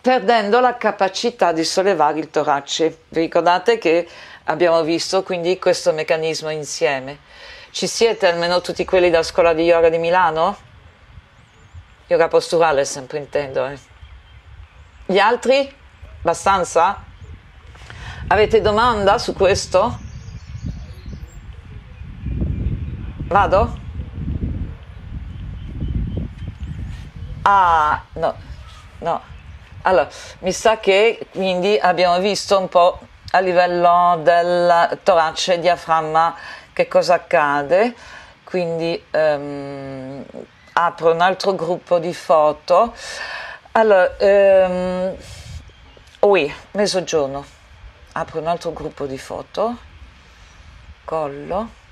perdendo la capacità di sollevare il torace. Vi ricordate che abbiamo visto quindi questo meccanismo insieme? Ci siete almeno tutti quelli della scuola di yoga di Milano? Yoga posturale sempre intendo. Eh. Gli altri? Abbastanza? Avete domanda su questo? Vado? Ah, no, no. Allora, mi sa che quindi abbiamo visto un po' a livello del torace e diaframma che cosa accade. Quindi ehm, apro un altro gruppo di foto. Allora, ehm, oui, mezzogiorno. Apro un altro gruppo di foto. Collo.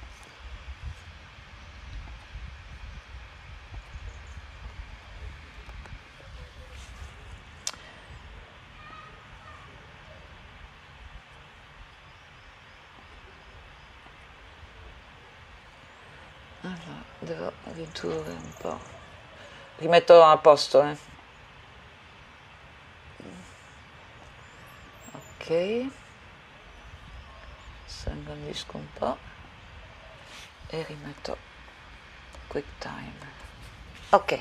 devo ridurre un po'. Rimetto a posto, eh. Ok. S'ingrandisco un po' e rimetto QuickTime. Ok.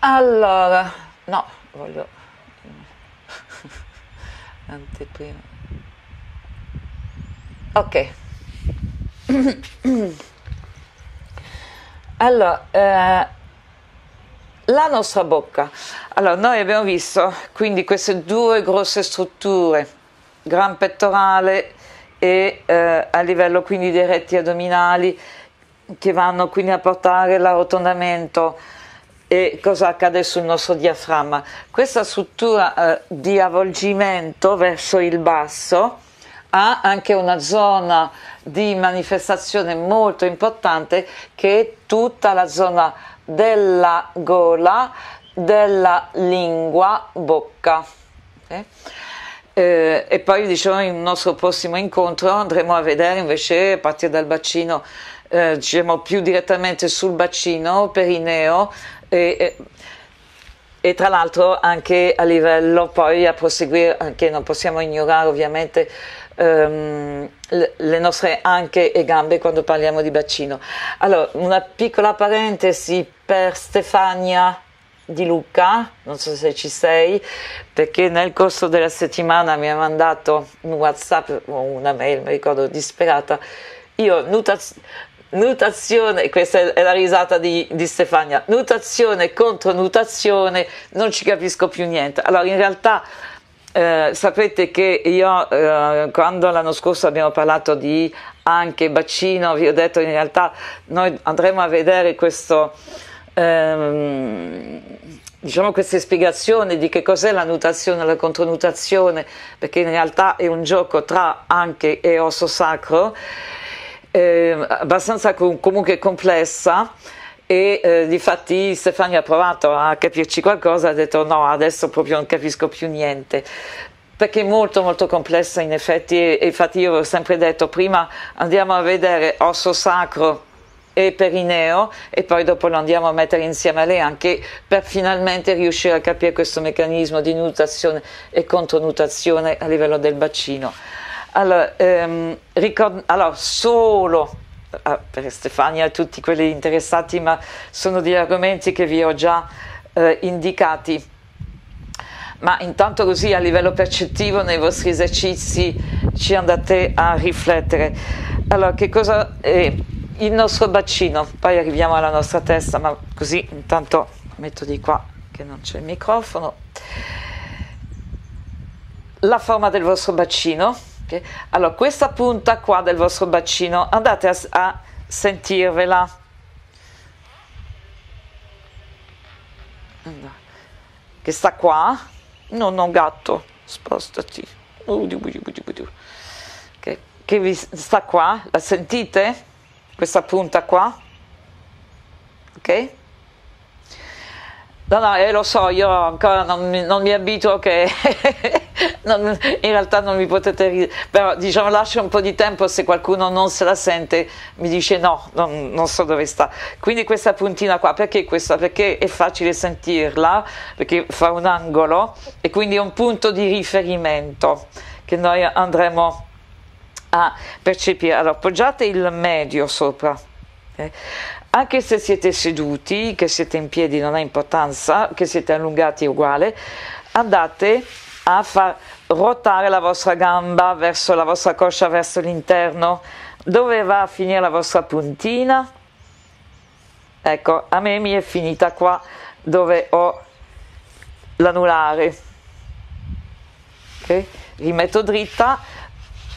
Allora, no, voglio anteprima. Ok. Allora, eh, la nostra bocca. Allora, noi abbiamo visto quindi queste due grosse strutture, gran pettorale e eh, a livello quindi dei retti addominali che vanno quindi a portare l'arrotondamento e cosa accade sul nostro diaframma. Questa struttura eh, di avvolgimento verso il basso ha anche una zona di manifestazione molto importante che è tutta la zona della gola, della lingua, bocca. Okay? Eh? eh, e poi diciamo in un nostro prossimo incontro andremo a vedere invece a partire dal bacino, eh, diciamo più direttamente sul bacino perineo e, e, e tra l'altro anche a livello poi a proseguire, anche non possiamo ignorare ovviamente ehm, le nostre anche e gambe quando parliamo di bacino. Allora, una piccola parentesi per Stefania di Luca, non so se ci sei, perché nel corso della settimana mi ha mandato un WhatsApp o una mail, mi ricordo disperata. Io nutaz- nutazione, questa è la risata di, di, Stefania, nutazione contro nutazione, non ci capisco più niente. Allora in realtà eh, sapete che io eh, quando l'anno scorso abbiamo parlato di anche bacino, vi ho detto in realtà noi andremo a vedere questo, ehm, diciamo queste spiegazioni di che cos'è la nutazione e la contronutazione, perché in realtà è un gioco tra anche e osso sacro, eh, abbastanza com- comunque complessa e eh, difatti Stefania ha provato a capirci qualcosa, ha detto no, adesso proprio non capisco più niente perché è molto molto complessa in effetti e infatti io ho sempre detto prima andiamo a vedere osso sacro e perineo e poi dopo lo andiamo a mettere insieme a lei anche per finalmente riuscire a capire questo meccanismo di nutazione e contronutazione a livello del bacino. Allora, ehm, ricord- allora solo a, ah, per Stefania e a tutti quelli interessati, ma sono degli argomenti che vi ho già eh, indicati. Ma intanto così a livello percettivo nei vostri esercizi ci andate a riflettere. Allora, che cosa è eh, il nostro bacino? Poi arriviamo alla nostra testa, ma così intanto metto di qua che non c'è il microfono. La forma del vostro bacino Okay. Allora, questa punta qua del vostro bacino, andate a, a sentirvela. Che sta qua? No, no, gatto, spostati. Uh, okay. Che vi sta qua? La sentite? Questa punta qua? Ok? No, no, eh, lo so, io ancora non mi, non mi abituo che non, in realtà non mi potete ridere, però diciamo lascio un po' di tempo se qualcuno non se la sente, mi dice no, non, non so dove sta. Quindi questa puntina qua, perché questa? Perché è facile sentirla, perché fa un angolo e quindi è un punto di riferimento che noi andremo a percepire. Allora, poggiate il medio sopra. Okay. Eh anche se siete seduti, che siete in piedi non ha importanza, che siete allungati uguale, andate a far ruotare la vostra gamba verso la vostra coscia, verso l'interno, dove va a finire la vostra puntina. Ecco, a me mi è finita qua dove ho l'anulare. Okay? Rimetto dritta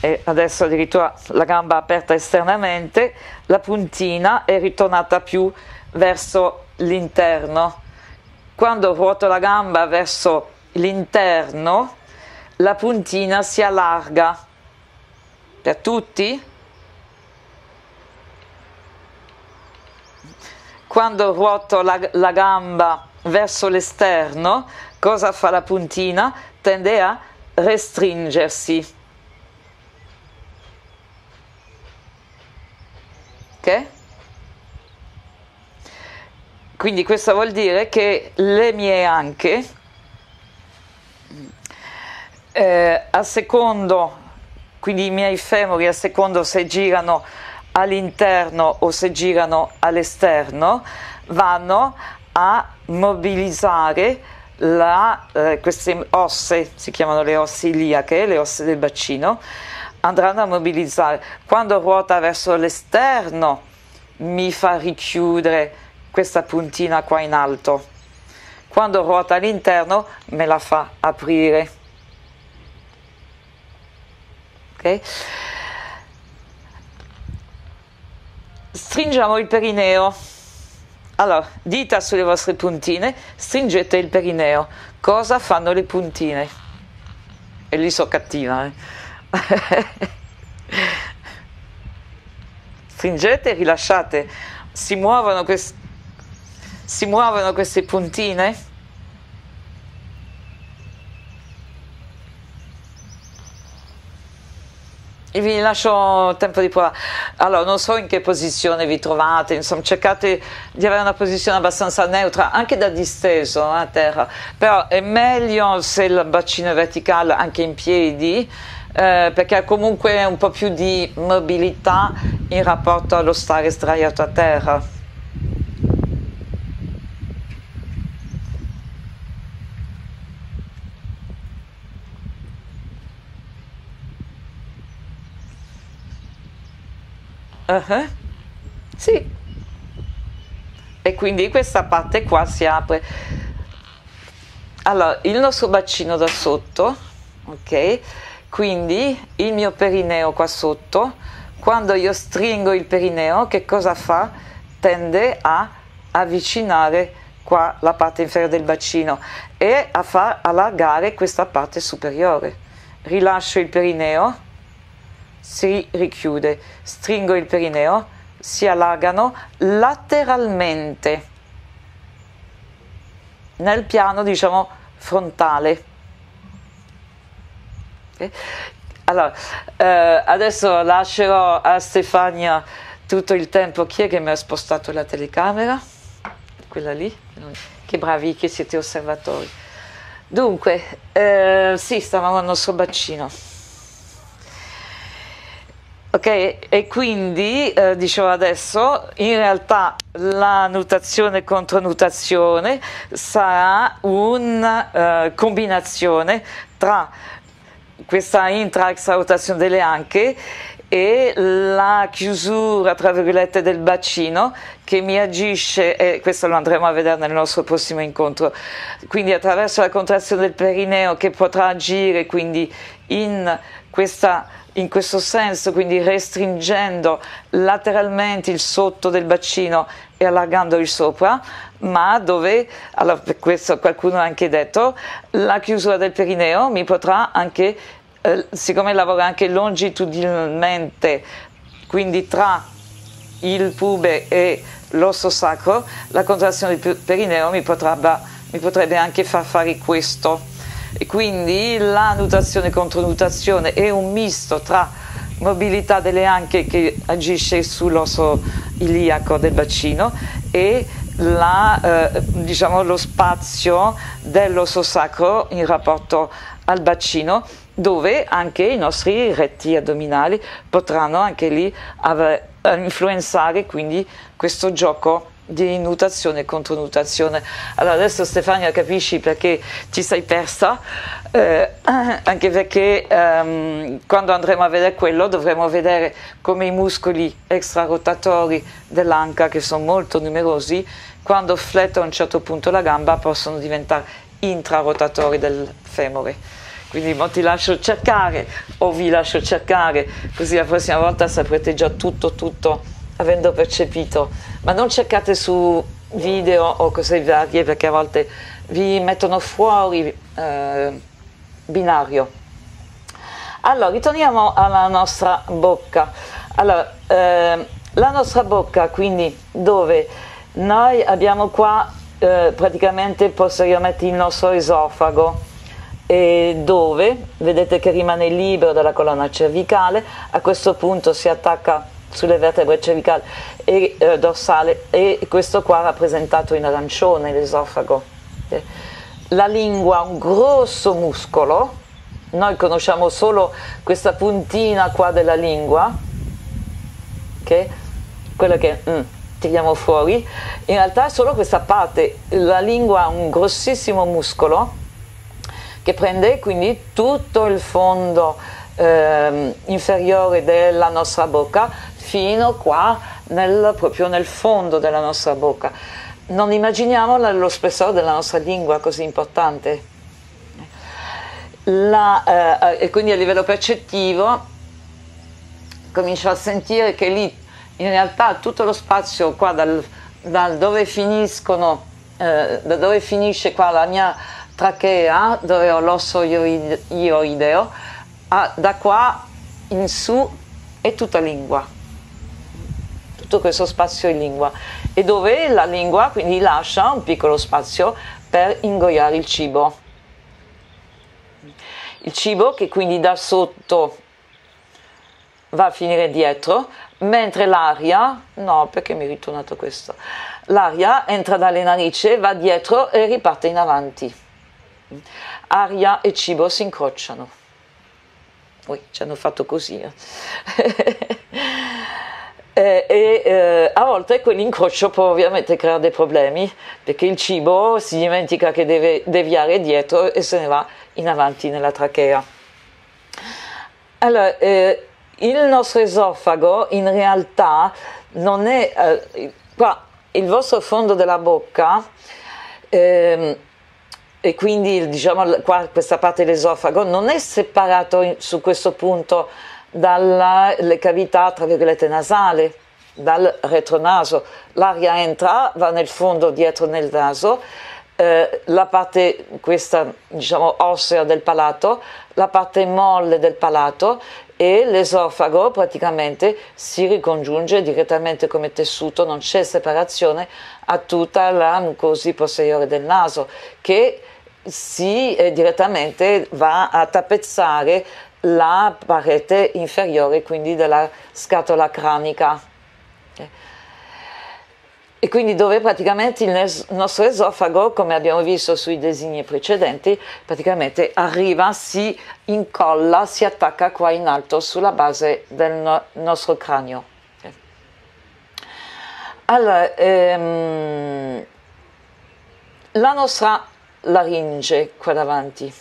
e adesso addirittura la gamba aperta esternamente, la puntina è ritornata più verso l'interno. Quando ruoto la gamba verso l'interno, la puntina si allarga. Per tutti? Quando ruoto la, la gamba verso l'esterno, cosa fa la puntina? Tende a restringersi. Quindi questo vuol dire che le mie anche, eh, a secondo, quindi i miei femori a secondo se girano all'interno o se girano all'esterno, vanno a mobilizzare la, eh, queste osse, si chiamano le osse iliache, le osse del bacino, andranno a mobilizzare. Quando ruota verso l'esterno mi fa richiudere questa puntina qua in alto. Quando ruota all'interno me la fa aprire. Okay. Stringiamo il perineo. Allora, dita sulle vostre puntine, stringete il perineo. Cosa fanno le puntine? E lì so cattiva, eh? Stringete e rilasciate, si muovono, quest- si muovono queste puntine. E vi lascio tempo di prova. Allora, non so in che posizione vi trovate, insomma, cercate di avere una posizione abbastanza neutra, anche da disteso eh, a terra, però è meglio se il bacino è verticale anche in piedi eh, perché comunque un po' più di mobilità in rapporto allo stare sdraiato a terra. Uh-huh. Sì. E quindi questa parte qua si apre. Allora, il nostro bacino da sotto, ok? Quindi il mio perineo qua sotto, quando io stringo il perineo, che cosa fa? Tende a avvicinare qua la parte inferiore del bacino e a far allargare questa parte superiore. Rilascio il perineo, si richiude, stringo il perineo, si allargano lateralmente nel piano diciamo frontale eh, allora, eh, adesso lascerò a Stefania tutto il tempo. Chi è che mi ha spostato la telecamera? Quella lì? Che bravi che siete osservatori. Dunque, eh, sì, stavamo al nostro bacino. Ok, e quindi, eh, dicevo adesso, in realtà la nutazione contro nutazione sarà una eh, combinazione tra questa intra-extrarotazione delle anche e la chiusura tra virgolette del bacino che mi agisce, e questo lo andremo a vedere nel nostro prossimo incontro, quindi attraverso la contrazione del perineo che potrà agire quindi in, questa, in questo senso, quindi restringendo lateralmente il sotto del bacino e allargando il sopra, ma dove, allora, questo qualcuno ha anche detto, la chiusura del perineo mi potrà anche, eh, siccome lavora anche longitudinalmente, quindi tra il pube e l'osso sacro, la contrazione del perineo mi potrebbe, mi potrebbe anche far fare questo. E quindi la nutazione e contronutazione è un misto tra mobilità delle anche che agisce sull'osso sacro iliaco del bacino e la, eh, diciamo, lo spazio dell'osso sacro in rapporto al bacino dove anche i nostri retti addominali potranno anche lì ave- eh, influenzare quindi questo gioco di nutazione e contronutazione. Allora adesso Stefania capisci perché ti sei persa, eh, anche perché ehm, quando andremo a vedere quello dovremo vedere come i muscoli extrarotatori dell'anca, che sono molto numerosi, quando fletta a un certo punto la gamba possono diventare intrarotatori del femore quindi mo ti lascio cercare o vi lascio cercare così la prossima volta saprete già tutto tutto avendo percepito, ma non cercate su video o cose varie perché a volte vi mettono fuori eh, binario. Allora, ritorniamo alla nostra bocca. Allora, eh, la nostra bocca, quindi dove noi abbiamo qua eh, praticamente posteriormente il nostro esofago e dove vedete che rimane libero dalla colonna cervicale, a questo punto si attacca sulle vertebre cervicali e eh, dorsale e questo qua rappresentato in arancione, l'esofago. Eh, la lingua, ha un grosso muscolo, noi conosciamo solo questa puntina qua della lingua, che quella che mm, tiriamo fuori, in realtà è solo questa parte, la lingua ha un grossissimo muscolo che prende quindi tutto il fondo eh, inferiore della nostra bocca fino qua nel, proprio nel fondo della nostra bocca. Non immaginiamo lo spessore della nostra lingua così importante. La, eh, eh, e quindi a livello percettivo comincio a sentire che lì in realtà tutto lo spazio qua dal, dal dove finiscono eh, da dove finisce qua la mia trachea dove ho l'osso ioide, ioideo a, da qua in su è tutta lingua tutto questo spazio in lingua e dove la lingua quindi lascia un piccolo spazio per ingoiare il cibo. Il cibo che quindi da sotto va a finire dietro, mentre l'aria, no perché mi è ritornato questo, l'aria entra dalle narici, va dietro e riparte in avanti. Aria e cibo si incrociano. Ui, ci hanno fatto così. Eh. eh, e eh, a volte quell'incrocio può ovviamente creare dei problemi perché il cibo si dimentica che deve deviare dietro e se ne va in avanti nella trachea. Allora, eh, il nostro esofago in realtà non è... Eh, qua, il vostro fondo della bocca ehm, e quindi diciamo, qua, questa parte dell'esofago non è separato in, su questo punto dalle cavità, tra virgolette, nasali, dal retronaso. L'aria entra, va nel fondo, dietro nel naso, eh, la parte, questa, diciamo, ossea del palato, la parte molle del palato e l'esofago praticamente si ricongiunge direttamente come tessuto, non c'è separazione a tutta la mucosi posteriore del naso che si eh, direttamente va a tappezzare la parete inferiore, quindi della scatola cranica. E quindi dove praticamente il nostro esofago, come abbiamo visto sui disegni precedenti, praticamente arriva, si incolla, si attacca qua in alto sulla base del no nostro cranio. Allora, ehm, la nostra laringe qua davanti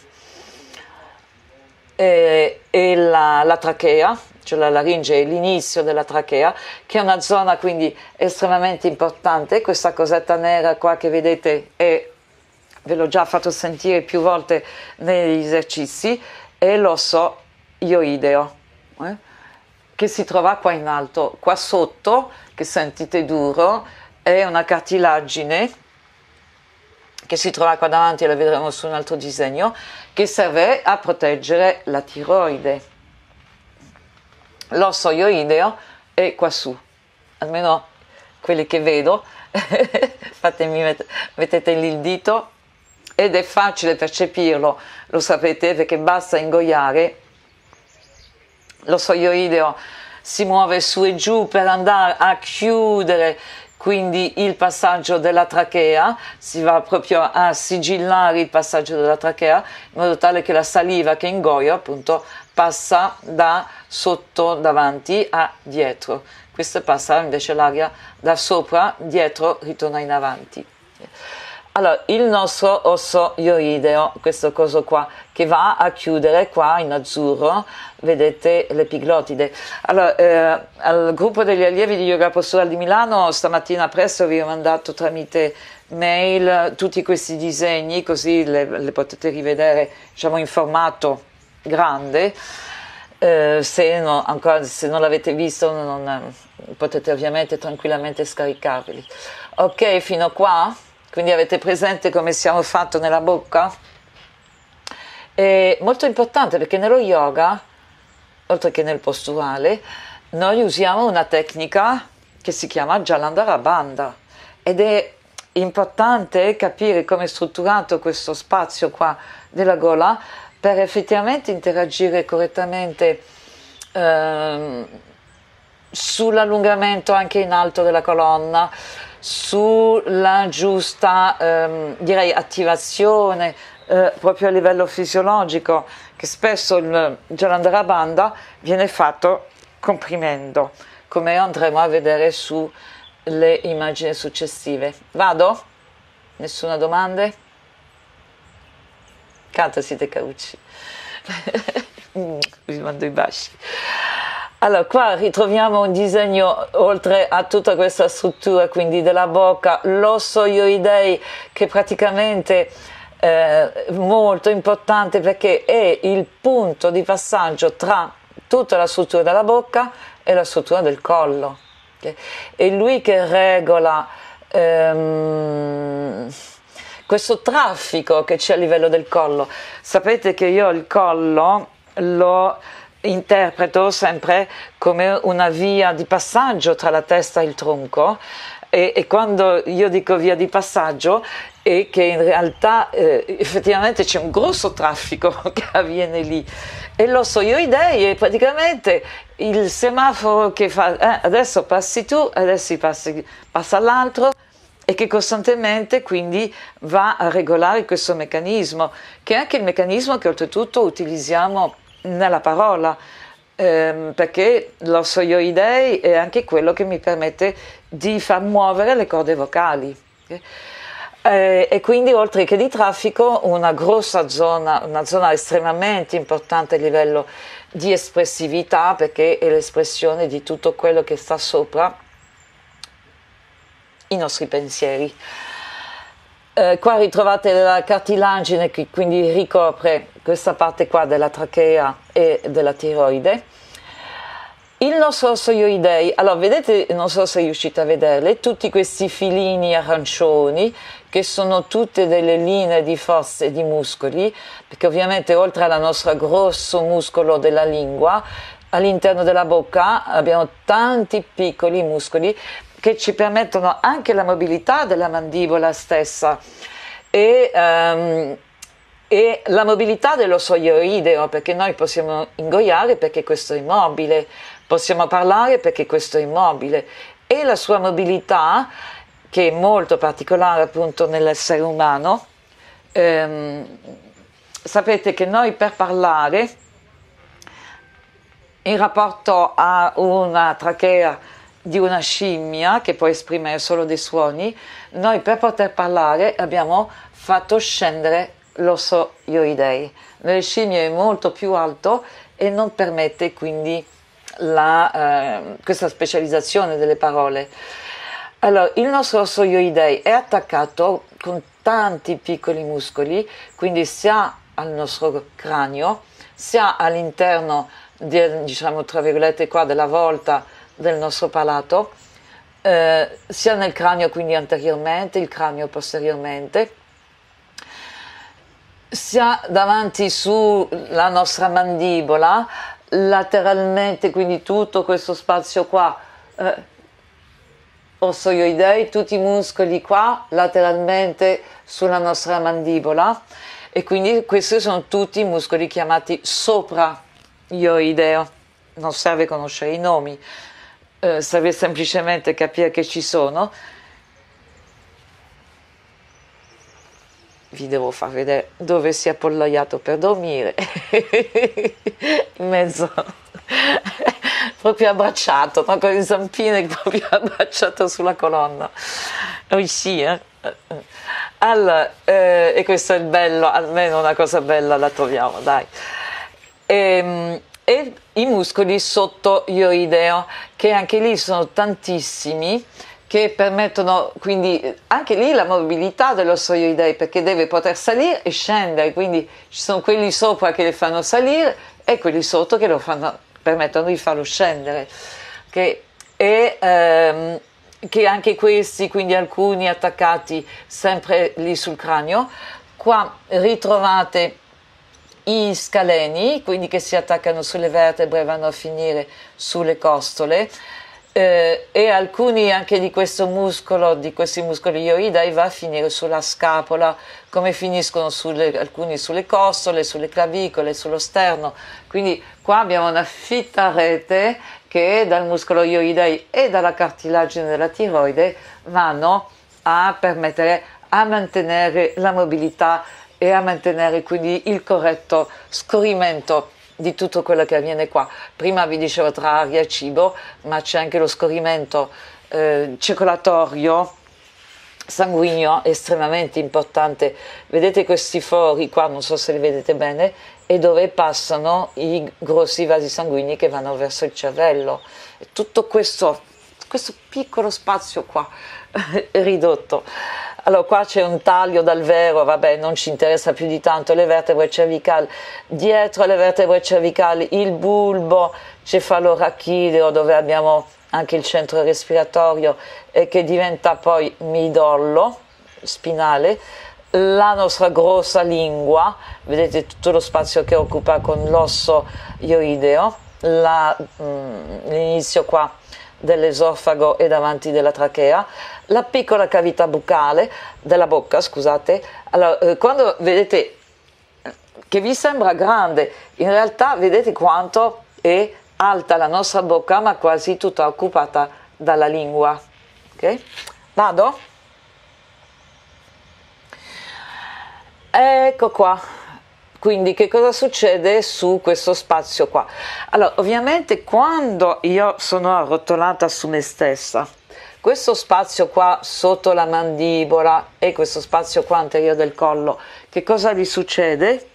e, eh, e la, la trachea, cioè la laringe è l'inizio della trachea, che è una zona quindi estremamente importante. Questa cosetta nera qua che vedete è, ve l'ho già fatto sentire più volte negli esercizi, è l'osso ioideo, eh? che si trova qua in alto. Qua sotto, che sentite duro, è una cartilagine che si trova qua davanti, la vedremo su un altro disegno, che serve a proteggere la tiroide. L'osso ioideo è qua su, almeno quelli che vedo, fatemi met- mettete lì il dito ed è facile percepirlo, lo sapete perché basta ingoiare, l'osso ioideo si muove su e giù per andare a chiudere quindi il passaggio della trachea, si va proprio a sigillare il passaggio della trachea in modo tale che la saliva che ingoia appunto passa da sotto davanti a dietro, questa passa invece l'aria da sopra, dietro ritorna in avanti. Allora, il nostro osso ioideo, questo coso qua, che va a chiudere qua in azzurro, vedete l'epiglotide. Allora, eh, al gruppo degli allievi di Yoga Postural di Milano stamattina presto vi ho mandato tramite mail tutti questi disegni, così le, le potete rivedere diciamo, in formato grande. Eh, se, no, ancora, se, non l'avete visto non, eh, potete ovviamente tranquillamente scaricarveli. Ok, fino a qua. Quindi avete presente come siamo fatti nella bocca? È molto importante perché nello yoga, oltre che nel posturale, noi usiamo una tecnica che si chiama Jalandhara Bandha ed è importante capire come è strutturato questo spazio qua della gola per effettivamente interagire correttamente ehm, sull'allungamento anche in alto della colonna, sulla giusta ehm, direi, attivazione eh, proprio a livello fisiologico, che spesso il Jalandarabanda viene fatto comprimendo, come andremo a vedere sulle immagini successive. Vado? Nessuna domanda? Canta siete caucci. Vi mando i baci. Allora, qua ritroviamo un disegno oltre a tutta questa struttura, quindi della bocca, l'osso ioidei che praticamente è eh, molto importante perché è il punto di passaggio tra tutta la struttura della bocca e la struttura del collo. È lui che regola ehm, questo traffico che c'è a livello del collo. Sapete che io il collo lo interpreto sempre come una via di passaggio tra la testa e il tronco e, e quando io dico via di passaggio è che in realtà eh, effettivamente c'è un grosso traffico che avviene lì e lo so io idei è praticamente il semaforo che fa eh, adesso passi tu, adesso passi, passa l'altro e che costantemente quindi va a regolare questo meccanismo, che è anche il meccanismo che oltretutto utilizziamo nella parola, ehm, perché i dei è anche quello che mi permette di far muovere le corde vocali. Eh, e quindi oltre che di traffico una grossa zona, una zona estremamente importante a livello di espressività perché è l'espressione di tutto quello che sta sopra i nostri pensieri. Eh, qua ritrovate la cartilagine che quindi ricopre questa parte qua della trachea e della tiroide. Il nostro oioidei, allora vedete, non so se riuscite a vederle, tutti questi filini arancioni che sono tutte delle linee di forza e di muscoli, perché ovviamente oltre al nostro grosso muscolo della lingua, all'interno della bocca abbiamo tanti piccoli muscoli che ci permettono anche la mobilità della mandibola stessa. E, um, e la mobilità dello soglioideo, perché noi possiamo ingoiare perché questo è immobile, possiamo parlare perché questo è immobile e la sua mobilità, che è molto particolare appunto nell'essere umano, ehm, sapete che noi per parlare in rapporto a una trachea di una scimmia che può esprimere solo dei suoni, noi per poter parlare abbiamo fatto scendere lo so io idei. Nelle scimmie è molto più alto e non permette quindi la, eh, questa specializzazione delle parole. Allora, il nostro osso ioidei è attaccato con tanti piccoli muscoli, quindi sia al nostro cranio, sia all'interno, di, diciamo, tra virgolette, qua della volta del nostro palato, eh, sia nel cranio, quindi anteriormente, il cranio posteriormente, sia davanti sulla nostra mandibola lateralmente quindi tutto questo spazio qua eh, ossoioidei tutti i muscoli qua lateralmente sulla nostra mandibola e quindi questi sono tutti i muscoli chiamati sopra ioideo non serve conoscere i nomi eh, serve semplicemente capire che ci sono vi devo far vedere dove si è appollaiato per dormire, in mezzo proprio abbracciato, ma con le zampine proprio abbracciato sulla colonna. Oh sì, eh? Allora, eh, e questo è il bello, almeno una cosa bella la troviamo, dai. E, ehm, e i muscoli sotto ioideo, che anche lì sono tantissimi che permettono quindi anche lì la mobilità dello dell'ossoioidei perché deve poter salire e scendere, quindi ci sono quelli sopra che le fanno salire e quelli sotto che lo fanno, permettono di farlo scendere. Che, e ehm, che anche questi, quindi alcuni attaccati sempre lì sul cranio, qua ritrovate i scaleni, quindi che si attaccano sulle vertebre e vanno a finire sulle costole eh, e alcuni anche di questo muscolo, di questi muscoli ioidei va a finire sulla scapola, come finiscono sulle, alcuni sulle costole, sulle clavicole, sullo sterno. Quindi qua abbiamo una fitta rete che dal muscolo ioidei e dalla cartilagine della tiroide vanno a permettere a mantenere la mobilità e a mantenere quindi il corretto scorrimento di tutto quello che avviene qua. Prima vi dicevo tra aria e cibo, ma c'è anche lo scorrimento eh, circolatorio sanguigno estremamente importante. Vedete questi fori qua, non so se li vedete bene, e dove passano i grossi vasi sanguigni che vanno verso il cervello. E tutto questo, questo piccolo spazio qua eh, ridotto. Allora qua c'è un taglio dal vero, vabbè non ci interessa più di tanto, le vertebre cervicali, dietro le vertebre cervicali il bulbo cefalorachideo dove abbiamo anche il centro respiratorio e che diventa poi midollo spinale, la nostra grossa lingua, vedete tutto lo spazio che occupa con l'osso ioideo, la, mh, mm, l'inizio qua dell'esofago e davanti della trachea, la piccola cavità bucale della bocca, scusate, allora, eh, quando vedete eh, che vi sembra grande, in realtà vedete quanto è alta la nostra bocca, ma quasi tutta occupata dalla lingua. Ok? Vado? Ecco qua. Quindi che cosa succede su questo spazio qua? Allora, ovviamente quando io sono arrotolata su me stessa, questo spazio qua sotto la mandibola e questo spazio qua anteriore del collo, che cosa gli succede?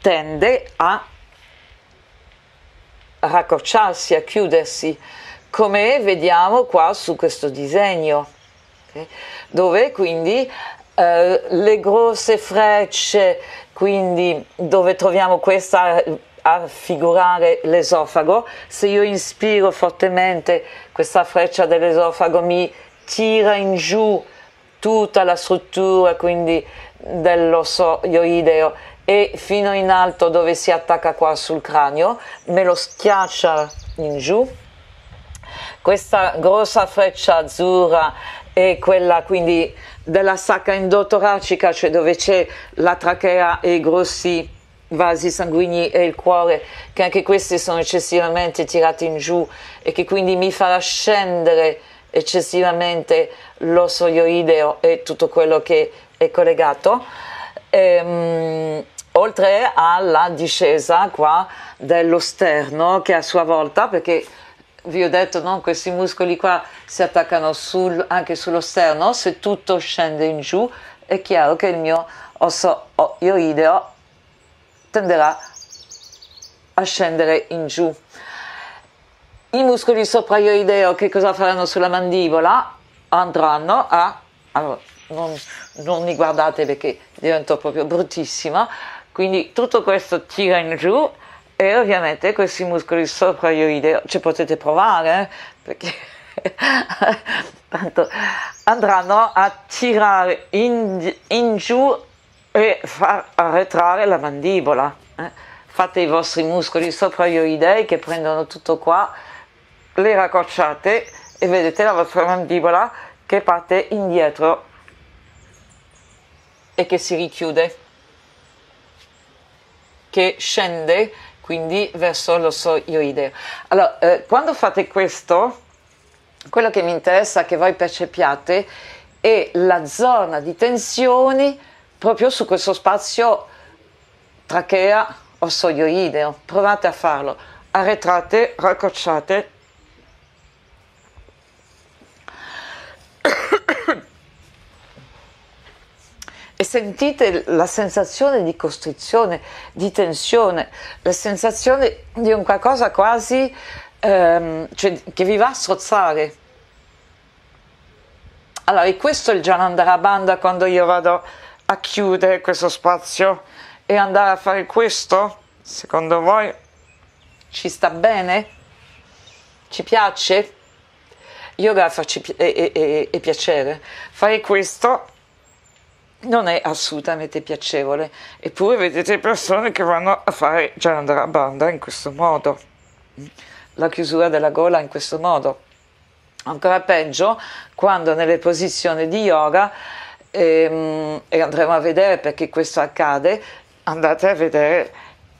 Tende a raccorciarsi, a chiudersi, come vediamo qua su questo disegno, okay? dove quindi eh, le grosse frecce, quindi dove troviamo questa a figurare l'esofago, se io inspiro fortemente questa freccia dell'esofago mi tira in giù tutta la struttura quindi dell'osso ioideo e fino in alto dove si attacca qua sul cranio me lo schiaccia in giù questa grossa freccia azzurra è quella quindi della sacca endotoracica cioè dove c'è la trachea e i grossi vasi sanguigni e il cuore, che anche questi sono eccessivamente tirati in giù e che quindi mi farà scendere eccessivamente l'osso ioideo e tutto quello che è collegato, ehm, oltre alla discesa qua dello sterno che a sua volta, perché vi ho detto, no? questi muscoli qua si attaccano sul, anche sullo sterno, se tutto scende in giù è chiaro che il mio osso ioideo tenderà a scendere in giù. I muscoli sopraioideo che cosa faranno sulla mandibola? Andranno a... Allora, non, non mi guardate perché divento proprio bruttissima. Quindi tutto questo tira in giù e ovviamente questi muscoli sopraioideo, ci potete provare, eh? perché tanto andranno a tirare in, in giù e far arretrare la mandibola. Eh? Fate i vostri muscoli sopra gli oidei che prendono tutto qua, le raccorciate e vedete la vostra mandibola che parte indietro e che si richiude, che scende quindi verso l'osso ioideo. Allora, eh, quando fate questo, quello che mi interessa che voi percepiate è la zona di tensione proprio su questo spazio trachea o soglioideo. Provate a farlo. Arretrate, raccocciate. e sentite la sensazione di costrizione, di tensione, la sensazione di un qualcosa quasi ehm, cioè, che vi va a strozzare. Allora, questo è il Janandarabanda quando io vado a chiudere questo spazio e andare a fare questo? Secondo voi ci sta bene? Ci piace? Yoga farci pi- e, e, e piacere. Fare questo non è assolutamente piacevole, eppure vedete persone che vanno a fare Chandra Banda in questo modo, la chiusura della gola in questo modo. Ancora peggio quando nelle posizioni di yoga e, ehm, e andremo a vedere perché questo accade, andate a vedere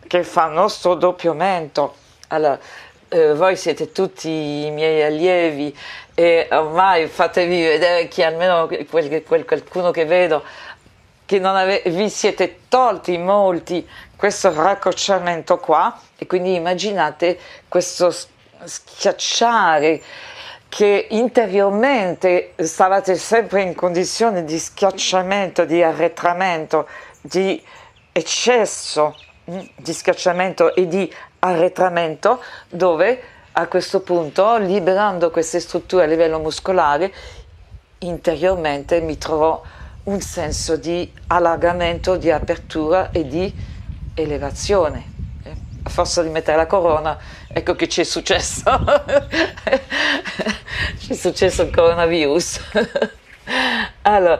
che fanno sto doppio mento. Allora, eh, voi siete tutti i miei allievi e ormai fatevi vedere chi almeno quel, quel qualcuno che vedo che non ave- vi siete tolti molti questo raccocciamento qua e quindi immaginate questo schiacciare che interiormente stavate sempre in condizione di schiacciamento, di arretramento, di eccesso mm, di schiacciamento e di arretramento, dove a questo punto, liberando queste strutture a livello muscolare, interiormente mi trovo un senso di allargamento, di apertura e di elevazione. Eh, a forza di mettere la corona Ecco che ci è successo. ci è successo il coronavirus. allora,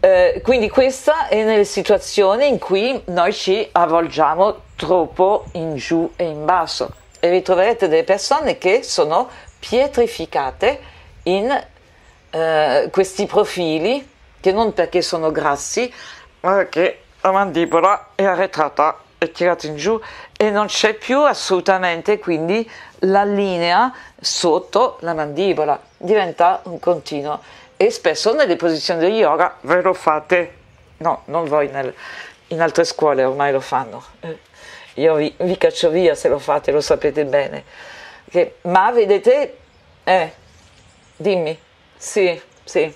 eh, quindi questa è nelle situazione in cui noi ci avvolgiamo troppo in giù e in basso e vi troverete delle persone che sono pietrificate in eh, questi profili che non perché sono grassi ma perché la mandibola è arretrata e tirata in giù e non c'è più assolutamente quindi la linea sotto la mandibola, diventa un continuo e spesso nelle posizioni di yoga ve lo fate, no, non voi nel, in altre scuole ormai lo fanno, eh, io vi, vi, caccio via se lo fate, lo sapete bene, che, ma vedete, eh, dimmi, sì, sì.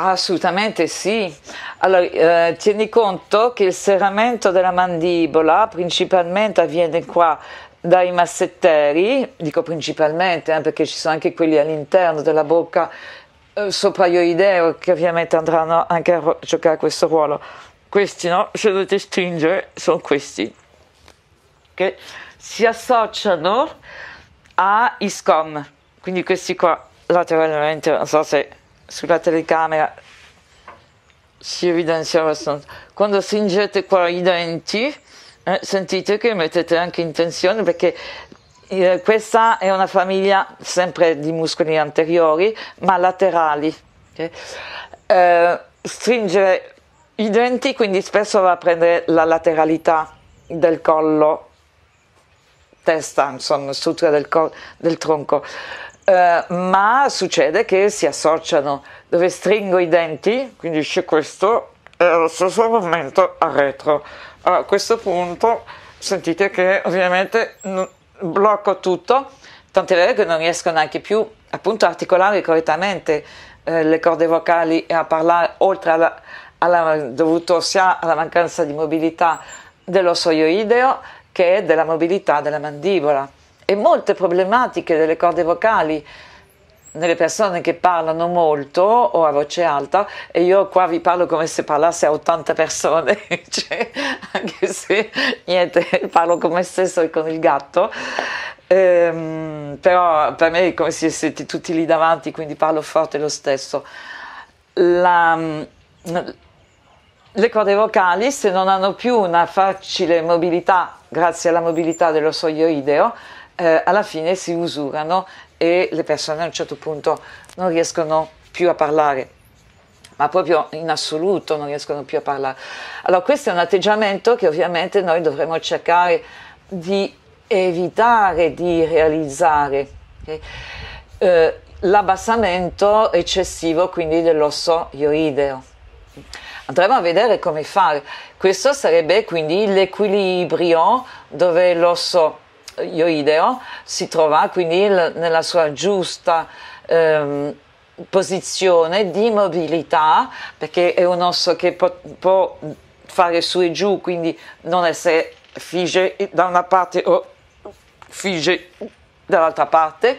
Assolutamente sì. Allora, eh, tieni conto che il serramento della mandibola principalmente avviene qua dai massetteri, dico principalmente eh, perché ci sono anche quelli all'interno della bocca eh, sopraioideo che ovviamente andranno anche a ru- giocare questo ruolo. Questi no, se dovete stringere, sono questi che si associano ai scom, quindi questi qua lateralmente, non so se sulla telecamera si evidenzia abbastanza. Quando stringete qua i denti, eh, sentite che mettete anche in tensione perché eh, questa è una famiglia sempre di muscoli anteriori ma laterali. Okay? Eh, stringere i denti quindi spesso va a prendere la lateralità del collo, testa, insomma, struttura del, del tronco. Eh, ma succede che si associano dove stringo i denti, quindi c'è questo, e allo stesso momento a retro. A questo punto sentite che ovviamente blocco tutto, tant'è vero che non riesco neanche più appunto a articolare correttamente eh, le corde vocali e a parlare oltre alla, alla, dovuto sia alla mancanza di mobilità dello soioideo che della mobilità della mandibola e molte problematiche delle corde vocali nelle persone che parlano molto o a voce alta e io qua vi parlo come se parlasse a 80 persone, cioè, anche se niente, parlo con me stesso e con il gatto, ehm, però per me è come se siete tutti lì davanti, quindi parlo forte lo stesso. La, le corde vocali, se non hanno più una facile mobilità, grazie alla mobilità dello soglioideo, ideo, eh, alla fine si usurano e le persone a un certo punto non riescono più a parlare ma proprio in assoluto non riescono più a parlare. Allora questo è un atteggiamento che ovviamente noi dovremmo cercare di evitare di realizzare. Okay? Eh, l'abbassamento eccessivo quindi dell'osso iorideo. Andremo a vedere come fare. Questo sarebbe quindi l'equilibrio dove l'osso Ioideo si trova quindi il, nella sua giusta ehm, posizione di mobilità perché è un osso che può, può fare su e giù, quindi non essere fige da una parte o fige dall'altra parte.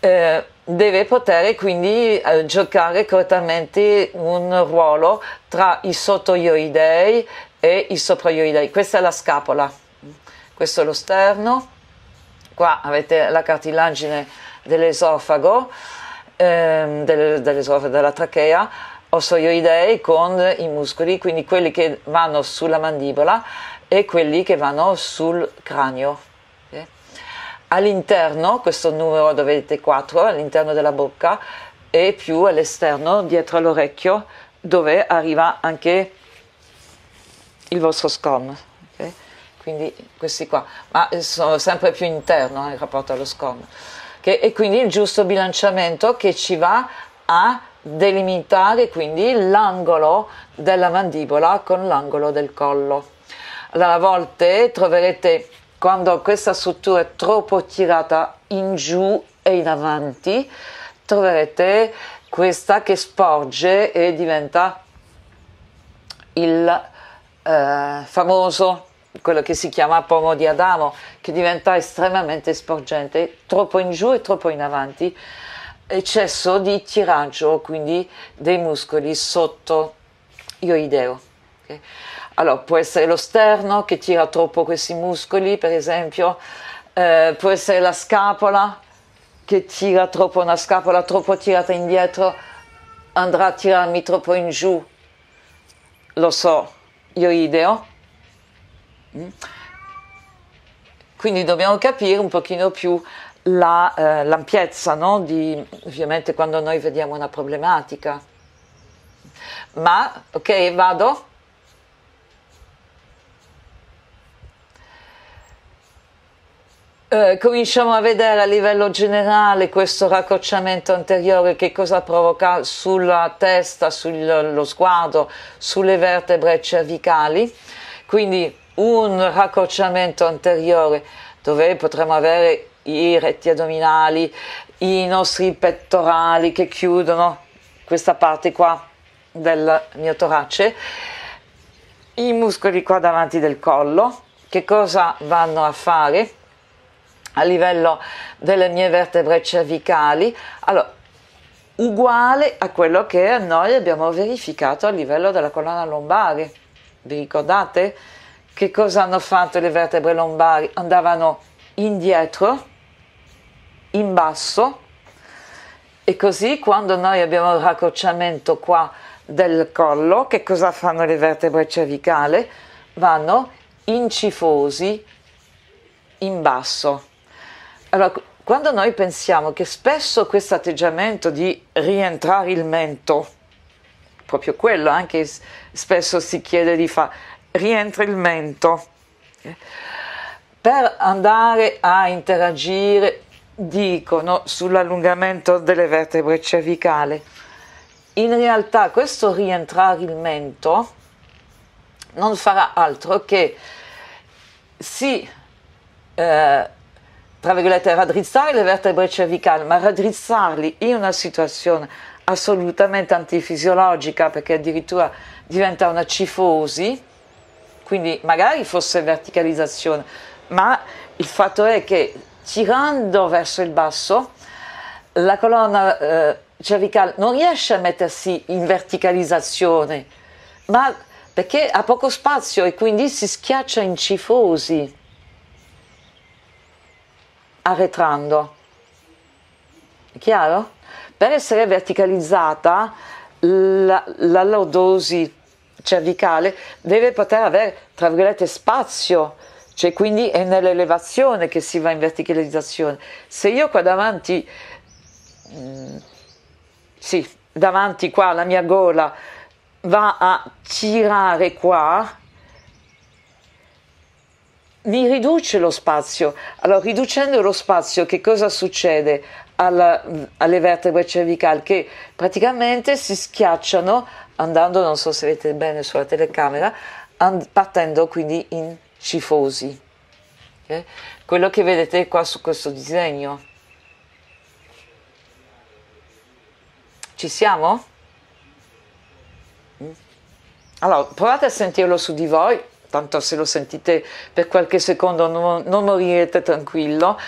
Eh, deve poter quindi eh, giocare correttamente un ruolo tra i sottoioidei e i sopraioidei. Questa è la scapola questo è lo sterno, qua avete la cartilagine dell'esofago, ehm, del, dell'esofago della trachea, ossoioidei con i muscoli, quindi quelli che vanno sulla mandibola e quelli che vanno sul cranio. Okay? Eh. All'interno, questo numero dove vedete 4, all'interno della bocca e più all'esterno, dietro all'orecchio, dove arriva anche il vostro scom quindi questi qua, ma eh, sono sempre più interno eh, il rapporto allo scorno. Che, e quindi il giusto bilanciamento che ci va a delimitare quindi l'angolo della mandibola con l'angolo del collo. Allora, a volte troverete quando questa struttura è troppo tirata in giù e in avanti, troverete questa che sporge e diventa il eh, famoso quello che si chiama pomo di Adamo, che diventa estremamente sporgente, troppo in giù e troppo in avanti, eccesso di tiraggio, quindi dei muscoli sotto ioideo. Okay? Allora, può essere lo sterno che tira troppo questi muscoli, per esempio, eh, può essere la scapola che tira troppo, una scapola troppo tirata indietro andrà a tirarmi troppo in giù, lo so, ioideo quindi dobbiamo capire un pochino più la, eh, l'ampiezza, no? Di, ovviamente quando noi vediamo una problematica. Ma, ok, vado. Eh, cominciamo a vedere a livello generale questo raccocciamento anteriore che cosa provoca sulla testa, sullo sguardo, sulle vertebre cervicali. Quindi un raccorciamento anteriore dove potremo avere i retti addominali, i nostri pettorali che chiudono questa parte qua del mio torace, i muscoli qua davanti del collo, che cosa vanno a fare a livello delle mie vertebre cervicali? Allora, uguale a quello che noi abbiamo verificato a livello della colonna lombare. Vi ricordate? Che cosa hanno fatto le vertebre lombari? Andavano indietro, in basso, e così quando noi abbiamo il raccorciamento qua del collo, che cosa fanno le vertebre cervicali? Vanno incifosi in basso. Allora, quando noi pensiamo che spesso questo atteggiamento di rientrare il mento, proprio quello anche spesso si chiede di fare, rientra il mento. Per andare a interagire, dicono, sull'allungamento delle vertebre cervicali, in realtà questo rientrare il mento non farà altro che si eh, tra virgolette, raddrizzare le vertebre cervicali, ma raddrizzarli in una situazione assolutamente antifisiologica, perché addirittura diventa una cifosi, quindi magari fosse verticalizzazione, ma il fatto è che tirando verso il basso la colonna eh, cervicale non riesce a mettersi in verticalizzazione, ma perché ha poco spazio e quindi si schiaccia in cifosi, arretrando. È chiaro? Per essere verticalizzata, la, la lordosi cervicale cioè, deve poter avere, tra virgolette, spazio, cioè quindi è nell'elevazione che si va in verticalizzazione. Se io qua davanti, mm, sì, davanti qua la mia gola va a tirare qua, mi riduce lo spazio. Allora, riducendo lo spazio, che cosa succede alla, alle vertebre cervicali? Che praticamente si schiacciano andando, non so se vedete bene sulla telecamera, and- partendo quindi in cifosi. Okay? Quello che vedete qua su questo disegno. Ci siamo? Mm. Allora, provate a sentirlo su di voi, tanto se lo sentite per qualche secondo non, non morirete tranquillo.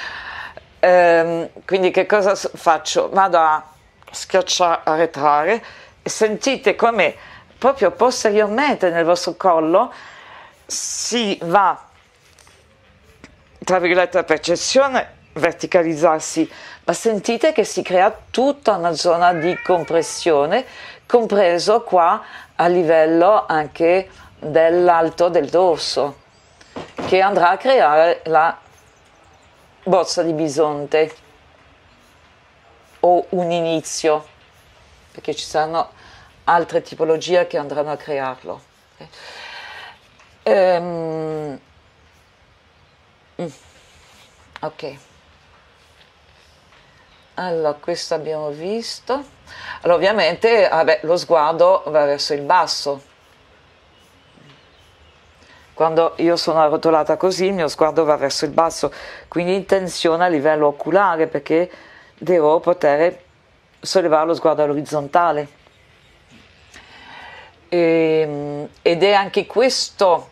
Ehm, quindi che cosa faccio? Vado a schiacciare, a retrare sentite come proprio posteriormente nel vostro collo si va, tra virgolette, la percezione verticalizzarsi, ma sentite che si crea tutta una zona di compressione, compreso qua a livello anche dell'alto del dorso, che andrà a creare la bozza di bisonte o un inizio, perché ci saranno altre tipologie che andranno a crearlo. Ehm, mm, ok. Allora, questo abbiamo visto. Allora, ovviamente vabbè, lo sguardo va verso il basso. Quando io sono arrotolata così, il mio sguardo va verso il basso, quindi in tensione a livello oculare perché devo poter sollevare lo sguardo all'orizzontale. E, ehm, ed è anche questo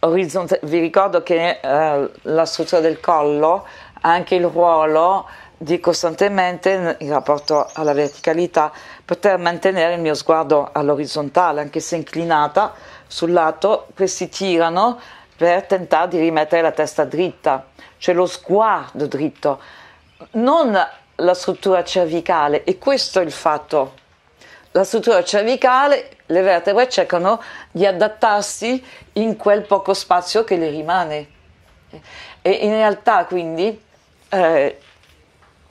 orizzontale. Vi ricordo che eh, la struttura del collo ha anche il ruolo di costantemente, in rapporto alla verticalità, poter mantenere il mio sguardo all'orizzontale, anche se inclinata sul lato, questi tirano per tentare di rimettere la testa dritta, cioè lo sguardo dritto, non la struttura cervicale e questo è il fatto la struttura cervicale, le vertebre cercano di adattarsi in quel poco spazio che le rimane. E in realtà quindi eh,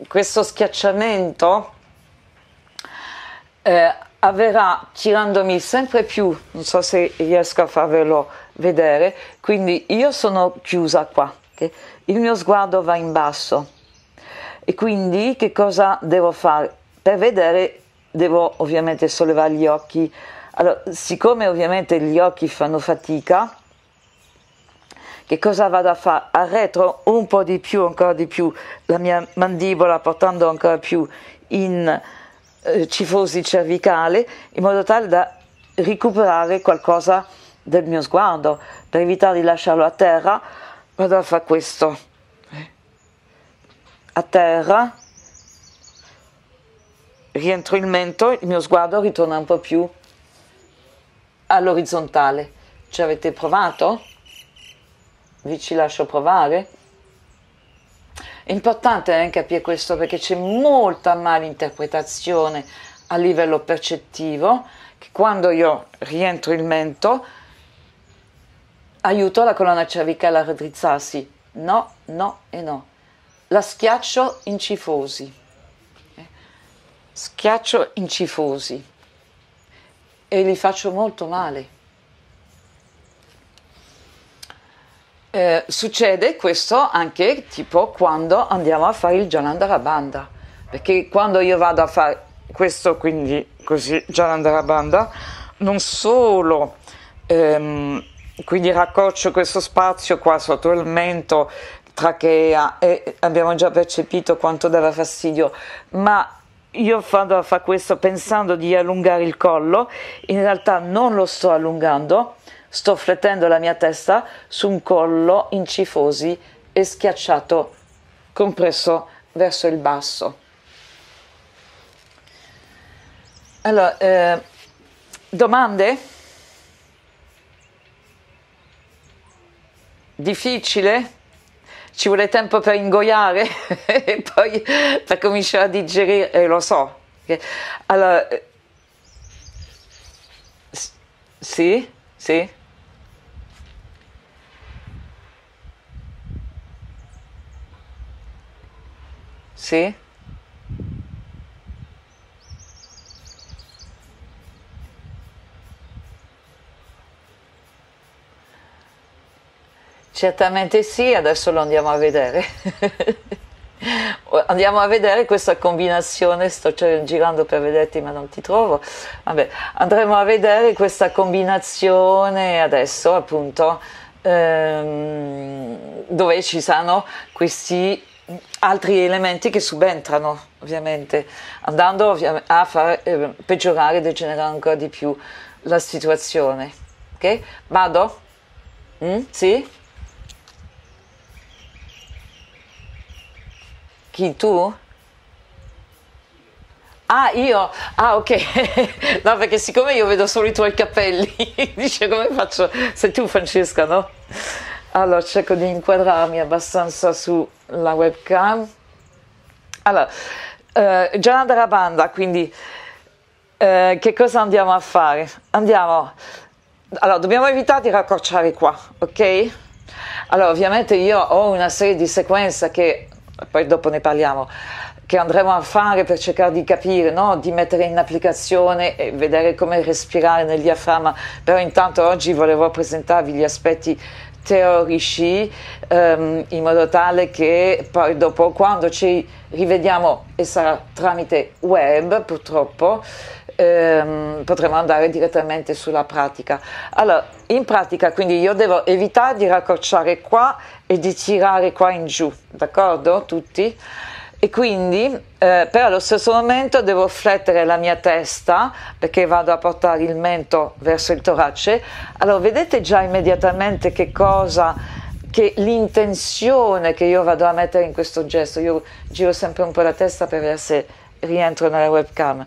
questo schiacciamento eh, avverrà tirandomi sempre più, non so se riesco a farvelo vedere, quindi io sono chiusa qua, okay? il mio sguardo va in basso e quindi che cosa devo fare? Per vedere devo ovviamente sollevare gli occhi. Allora, siccome ovviamente gli occhi fanno fatica, che cosa vado a fare? Arretro un po' di più, ancora di più, la mia mandibola portando ancora più in eh, cifosi cervicale, in modo tale da recuperare qualcosa del mio sguardo. Per evitare di lasciarlo a terra, vado a fare questo. A terra, rientro il mento, il mio sguardo ritorna un po' più all'orizzontale. Ci avete provato? Vi ci lascio provare? È importante eh, capire questo perché c'è molta malinterpretazione a livello percettivo che quando io rientro il mento aiuto la colonna cervicale a raddrizzarsi. No, no e no. La schiaccio in cifosi schiaccio in cifosi e li faccio molto male. Eh, succede questo anche tipo quando andiamo a fare il Jalandarabanda, perché quando io vado a fare questo, quindi così, Jalandarabanda, non solo ehm, quindi raccorcio questo spazio qua sotto il mento, trachea e abbiamo già percepito quanto dava fastidio, ma io vado a fare questo pensando di allungare il collo, in realtà non lo sto allungando, sto flettendo la mia testa su un collo in cifosi e schiacciato, compresso verso il basso. Allora, eh, domande? Difficile? ci vuole tempo per ingoiare e poi per cominciare a digerire, eh, lo so. Allora, eh, sì, sì. Sì. Certamente sì, adesso lo andiamo a vedere. andiamo a vedere questa combinazione, sto cioè girando per vederti ma non ti trovo, Vabbè, andremo a vedere questa combinazione adesso appunto ehm, dove ci sono questi altri elementi che subentrano ovviamente andando a far eh, peggiorare, degenerare ancora di più la situazione. Ok? Vado? Mm? Sì? Chi tu? Ah, io? Ah, ok. no, perché siccome io vedo solo i tuoi capelli, dice come faccio? Sei tu Francesca, no? Allora, cerco di inquadrarmi abbastanza sulla webcam. Allora, eh, Gianna Banda, quindi eh, che cosa andiamo a fare? Andiamo. Allora, dobbiamo evitare di raccorciare qua, ok? Allora, ovviamente io ho una serie di sequenze che poi dopo ne parliamo, che andremo a fare per cercare di capire, no? di mettere in applicazione e vedere come respirare nel diaframma, però intanto oggi volevo presentarvi gli aspetti teorici ehm, in modo tale che poi dopo quando ci rivediamo e sarà tramite web purtroppo ehm, potremo andare direttamente sulla pratica allora in pratica quindi io devo evitare di raccorciare qua e di tirare qua in giù, d'accordo? Tutti? E quindi, eh, però allo stesso momento devo flettere la mia testa perché vado a portare il mento verso il torace. Allora, vedete già immediatamente che cosa, che l'intenzione che io vado a mettere in questo gesto. Io giro sempre un po' la testa per vedere se rientro nella webcam.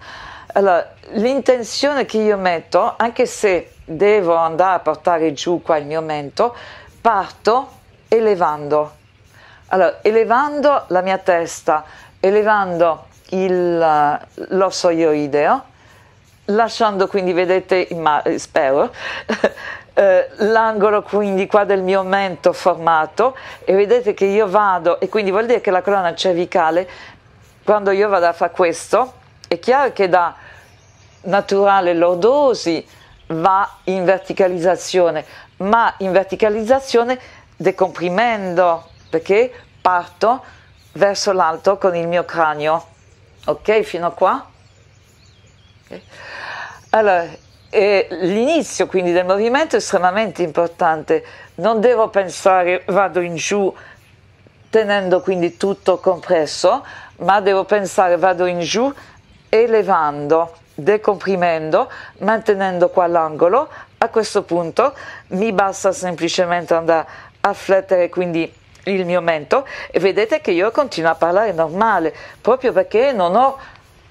Allora, l'intenzione che io metto, anche se devo andare a portare giù qua il mio mento, parto elevando. Allora, elevando la mia testa, elevando il, l'osso ioideo, lasciando quindi, vedete, eh, spero, eh, l'angolo quindi qua del mio mento formato e vedete che io vado, e quindi vuol dire che la colonna cervicale, quando io vado a fare questo, è chiaro che da naturale lordosi va in verticalizzazione, ma in verticalizzazione decomprimendo perché parto verso l'alto con il mio cranio. Ok, fino a qua? Okay. Allora, l'inizio quindi del movimento è estremamente importante. Non devo pensare vado in giù tenendo quindi tutto compresso, ma devo pensare vado in giù elevando, decomprimendo, mantenendo qua l'angolo. A questo punto mi basta semplicemente andare afflettere quindi il mio mento e vedete che io continuo a parlare normale proprio perché non ho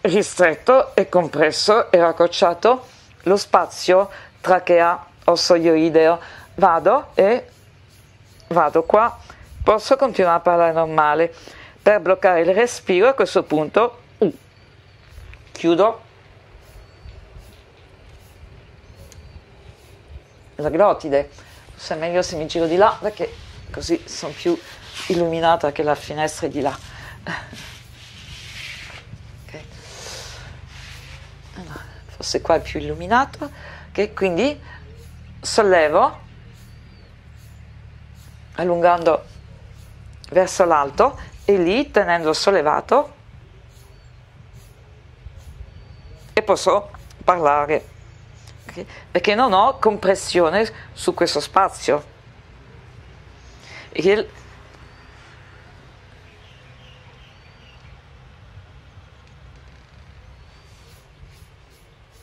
ristretto e compresso e raccorciato lo spazio trachea ossoioideo vado e vado qua posso continuare a parlare normale per bloccare il respiro a questo punto uh, chiudo la glottide forse è meglio se mi giro di là perché così sono più illuminata che la finestra è di là. okay. allora, forse qua è più illuminato. Okay, quindi sollevo allungando verso l'alto e lì tenendo sollevato e posso parlare metri, perché non ho compressione su questo spazio. Il,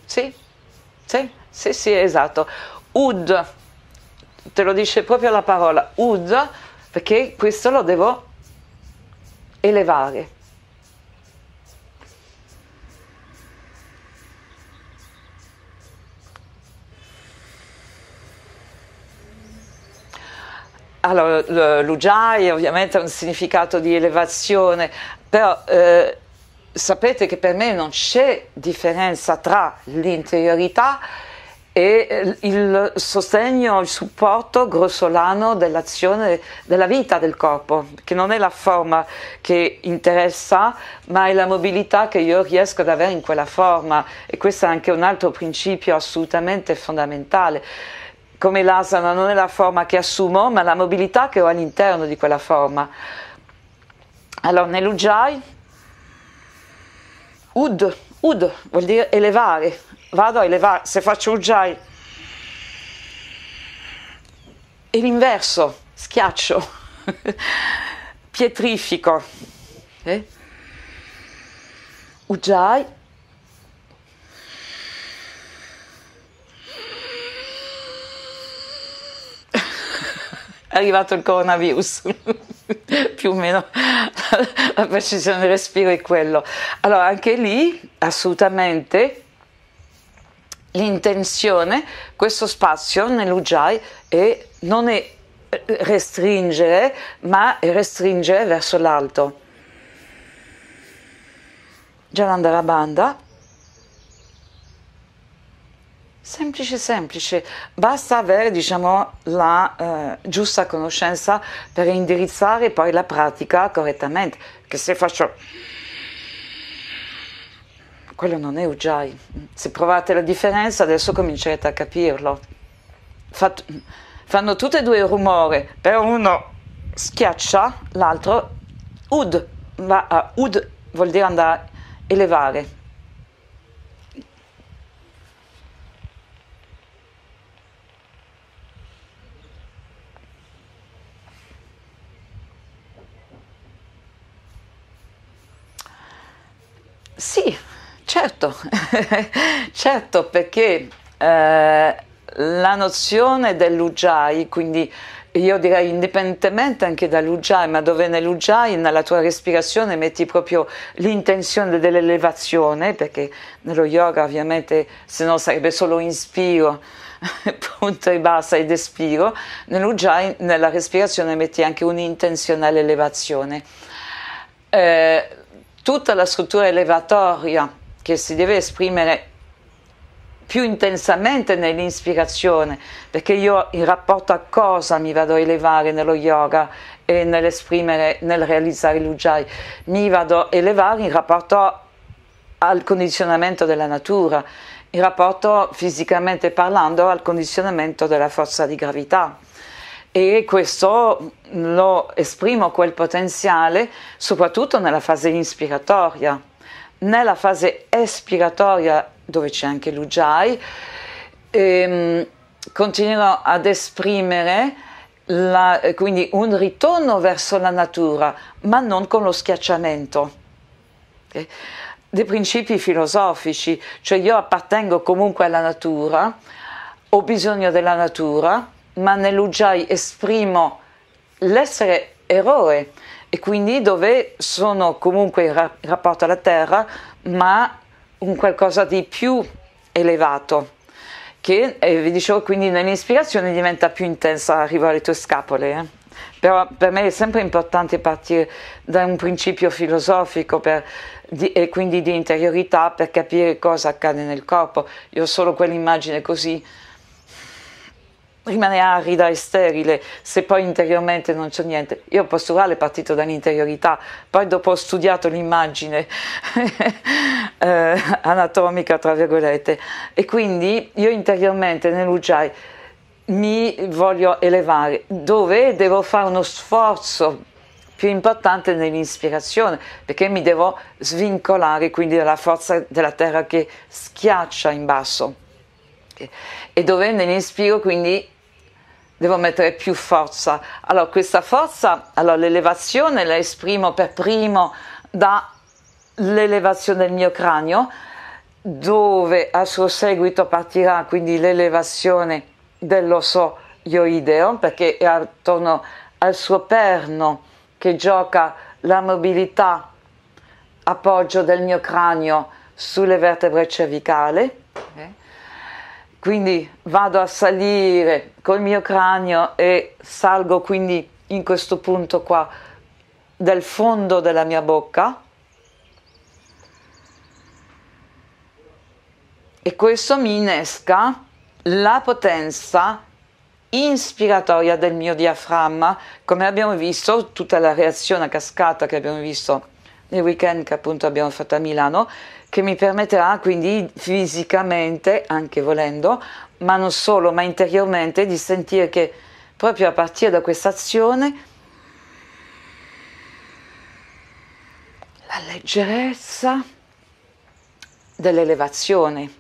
Sì, sì, sì, sì, esatto. Ud, te lo dice proprio la parola, ud, perché questo lo devo elevare. Allora, l'Ujjayi ovviamente ha un significato di elevazione, però eh, sapete che per me non c'è differenza tra l'interiorità e eh, il sostegno, il supporto grossolano dell'azione, della vita del corpo, che non è la forma che interessa, ma è la mobilità che io riesco ad avere in quella forma e questo è anche un altro principio assolutamente fondamentale come l'asana non è la forma che assumo, ma la mobilità che ho all'interno di quella forma. Allora, nell'Ujjayi, ud, ud vuol dire elevare, vado a elevare, se faccio Ujjayi è l'inverso, schiaccio, pietrifico. Eh? Ujjayi è arrivato il coronavirus. Più o meno la precisione del respiro è quello. Allora, anche lì assolutamente l'intenzione, questo spazio nell'Ujjayi è non è restringere, ma è restringere verso l'alto. Già l'andare a banda. Semplice, semplice, basta avere diciamo, la eh, giusta conoscenza per indirizzare poi la pratica correttamente, che se faccio quello non è Ujjayi, se provate la differenza adesso comincerete a capirlo. Fat... Fanno tutti e due il rumore, però uno schiaccia, l'altro ud, va a ud vuol dire andare a elevare. Sì, certo, certo perché eh, la nozione dell'ujjayi, quindi io direi indipendentemente anche dall'ujjayi, ma dove nell'ujjayi, nella tua respirazione, metti proprio l'intenzione dell'elevazione, perché nello yoga ovviamente se no sarebbe solo inspiro, punto e basta ed espiro, nell'ujjayi, nella respirazione metti anche un'intenzione all'elevazione. Eh, tutta la struttura elevatoria che si deve esprimere più intensamente nell'inspirazione, perché io in rapporto a cosa mi vado a elevare nello yoga e nell'esprimere, nel realizzare l'ujjayi, mi vado a elevare in rapporto al condizionamento della natura, in rapporto fisicamente parlando al condizionamento della forza di gravità e questo mm, lo esprimo quel potenziale soprattutto nella fase inspiratoria, nella fase espiratoria dove c'è anche l'Ujjayi, ehm, continuerò ad esprimere la, quindi un ritorno verso la natura, ma non con lo schiacciamento. Okay? Dei principi filosofici, cioè io appartengo comunque alla natura, ho bisogno della natura, ma nell'Ujjayi esprimo l'essere eroe e quindi dove sono comunque in rapporto alla terra, ma un qualcosa di più elevato che eh, vi dicevo quindi nell'ispirazione diventa più intensa, arriva alle tue scapole. Eh. Però per me è sempre importante partire da un principio filosofico per, di, e quindi di interiorità per capire cosa accade nel corpo. Io ho solo quell'immagine così rimane arida e sterile se poi interiormente non c'è niente. Io posturale partito dall'interiorità, poi dopo ho studiato l'immagine eh, anatomica, tra virgolette, e quindi io interiormente nell'Ujjayi mi voglio elevare, dove devo fare uno sforzo più importante nell'inspirazione, perché mi devo svincolare quindi dalla forza della terra che schiaccia in basso. Okay e dove me ne quindi devo mettere più forza. Allora questa forza, allora l'elevazione la esprimo per primo dall'elevazione del mio cranio dove a suo seguito partirà quindi l'elevazione dell'osso ioideo perché è attorno al suo perno che gioca la mobilità appoggio del mio cranio sulle vertebre cervicali. Okay quindi vado a salire col mio cranio e salgo quindi in questo punto qua del fondo della mia bocca e questo mi innesca la potenza inspiratoria del mio diaframma come abbiamo visto tutta la reazione a cascata che abbiamo visto nel weekend che appunto abbiamo fatto a Milano, che mi permetterà quindi fisicamente, anche volendo, ma non solo, ma interiormente, di sentire che proprio a partire da questa azione la leggerezza dell'elevazione,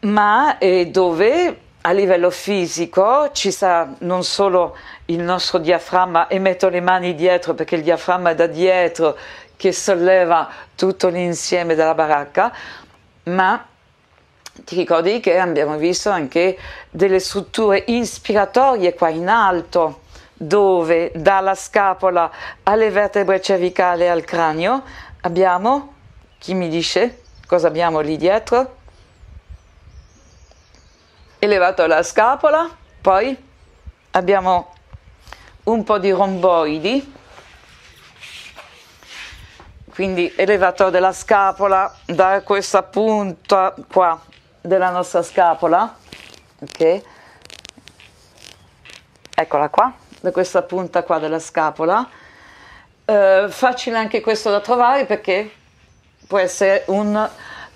ma è eh, dove a livello fisico ci sarà non solo il nostro diaframma e metto le mani dietro perché il diaframma è da dietro che solleva tutto l'insieme della baracca, ma ti ricordi che abbiamo visto anche delle strutture inspiratorie qua in alto dove dalla scapola alle vertebre cervicali al cranio abbiamo, chi mi dice cosa abbiamo lì dietro? elevato la scapola, poi abbiamo un po' di romboidi, quindi elevato della scapola da questa punta qua della nostra scapola, ok? Eccola qua, da questa punta qua della scapola. Eh, facile anche questo da trovare perché può essere un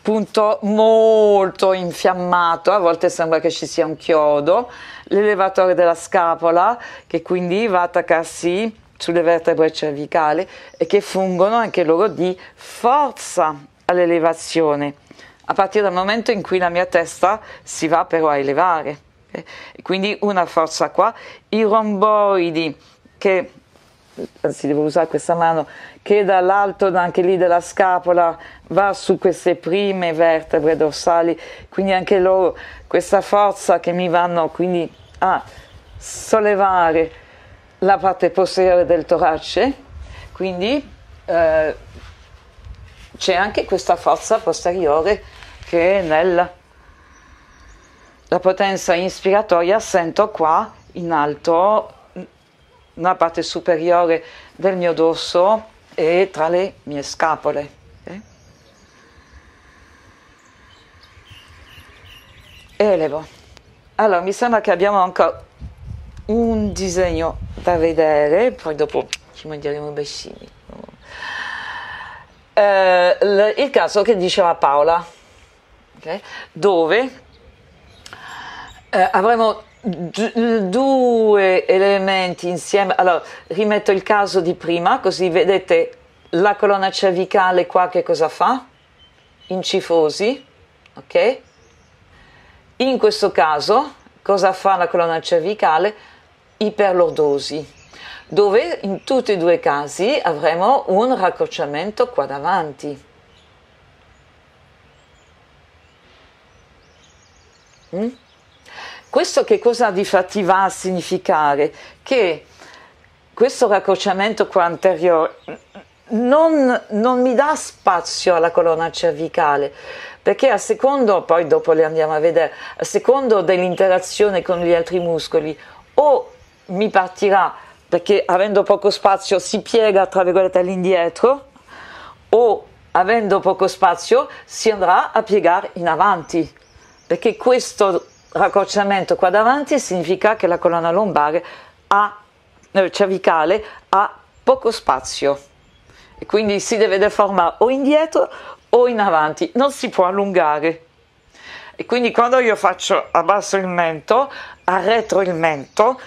punto molto infiammato, a volte sembra che ci sia un chiodo, l'elevatore della scapola che quindi va a attaccarsi sulle vertebre cervicali e che fungono anche loro di forza all'elevazione, a partire dal momento in cui la mia testa si va però a elevare. Eh, quindi una forza qua, i romboidi che anzi devo usare questa mano, che dall'alto anche lì della scapola va su queste prime vertebre dorsali, quindi anche loro questa forza che mi vanno quindi a sollevare la parte posteriore del torace, quindi eh, c'è anche questa forza posteriore che nella potenza inspiratoria sento qua in alto, nella parte superiore del mio dorso, e tra le mie scapole. Eh? Elevo. Allora, mi sembra che abbiamo ancora un disegno da vedere, poi dopo ci mangeremo i bacini. Eh, il caso che diceva Paola, okay? dove eh, avremo due elementi insieme. Allora, rimetto il caso di prima, così vedete la colonna cervicale qua che cosa fa? In cifosi, ok? In questo caso cosa fa la colonna cervicale? Iperlordosi, dove in tutti e due i casi avremo un raccorciamento qua davanti. Mm? Questo che cosa di fatti va a significare? Che questo raccorciamento qua anteriore non, non, mi dà spazio alla colonna cervicale perché a secondo, poi dopo le andiamo a vedere, a secondo dell'interazione con gli altri muscoli o mi partirà perché avendo poco spazio si piega tra virgolette all'indietro o avendo poco spazio si andrà a piegare in avanti perché questo raccorciamento qua davanti significa che la colonna lombare ha, eh, cervicale ha poco spazio e quindi si deve deformare o indietro o in avanti, non si può allungare. E quindi quando io faccio abbasso il mento, arretro il mento,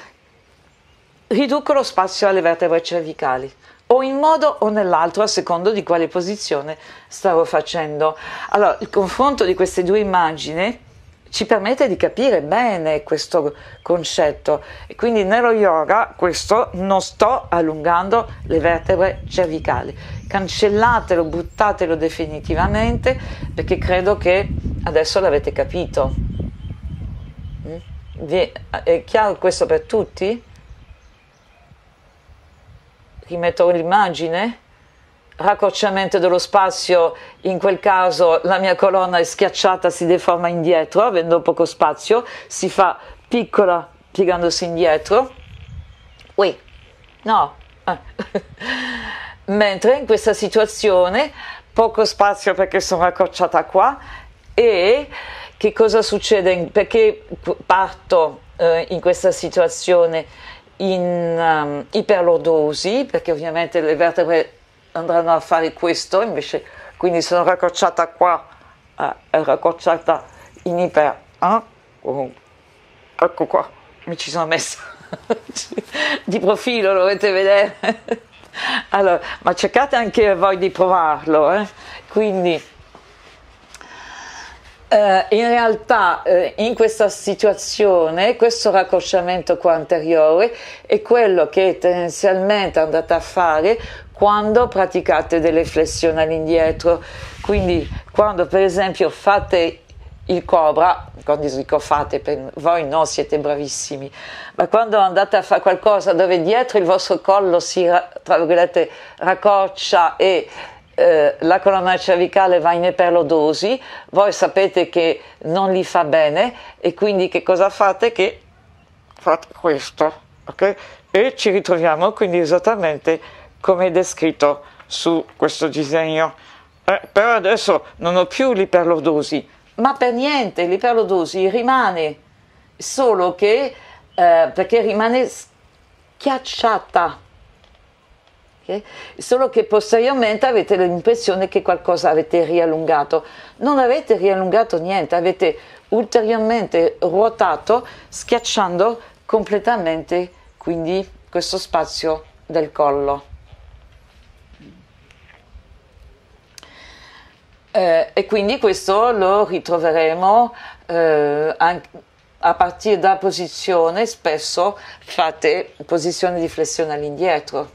riduco lo spazio alle vertebre cervicali o in modo o nell'altro a secondo di quale posizione stavo facendo. Allora, il confronto di queste due immagini ci permette di capire bene questo concetto e quindi nello yoga questo non sto allungando le vertebre cervicali cancellatelo buttatelo definitivamente perché credo che adesso l'avete capito mm? è chiaro questo per tutti rimetto l'immagine raccorciamento dello spazio, in quel caso la mia colonna è schiacciata, si deforma indietro, avendo poco spazio, si fa piccola piegandosi indietro. Ui, no. Mentre in questa situazione poco spazio perché sono raccocciata qua e che cosa succede? Perché parto eh, in questa situazione in um, ehm, iperlordosi, perché ovviamente le vertebre andranno a fare questo invece quindi sono raccorciata qua eh, raccorciata in iper eh? oh. ecco qua mi ci sono messa di profilo lo dovete vedere allora ma cercate anche voi di provarlo eh? quindi Uh, in realtà uh, in questa situazione questo raccorciamento qua anteriore è quello che tendenzialmente andate a fare quando praticate delle flessioni all'indietro, quindi quando per esempio fate il cobra, quando dico fate, voi no, siete bravissimi, ma quando andate a fare qualcosa dove dietro il vostro collo si tra virgolette, raccorcia e eh, la colonna cervicale va in eperlodosi, voi sapete che non li fa bene e quindi che cosa fate? Che fate questo, ok? E ci ritroviamo quindi esattamente come è descritto su questo disegno. Eh, però adesso non ho più l'iperlodosi, ma per niente l'iperlodosi rimane, solo che eh, perché rimane schiacciata. Okay? Solo che posteriormente avete l'impressione che qualcosa avete riallungato. Non avete riallungato niente, avete ulteriormente ruotato schiacciando completamente quindi questo spazio del collo. Eh, e quindi questo lo ritroveremo eh, anche a partire da posizioni spesso fate posizioni di flessione all'indietro.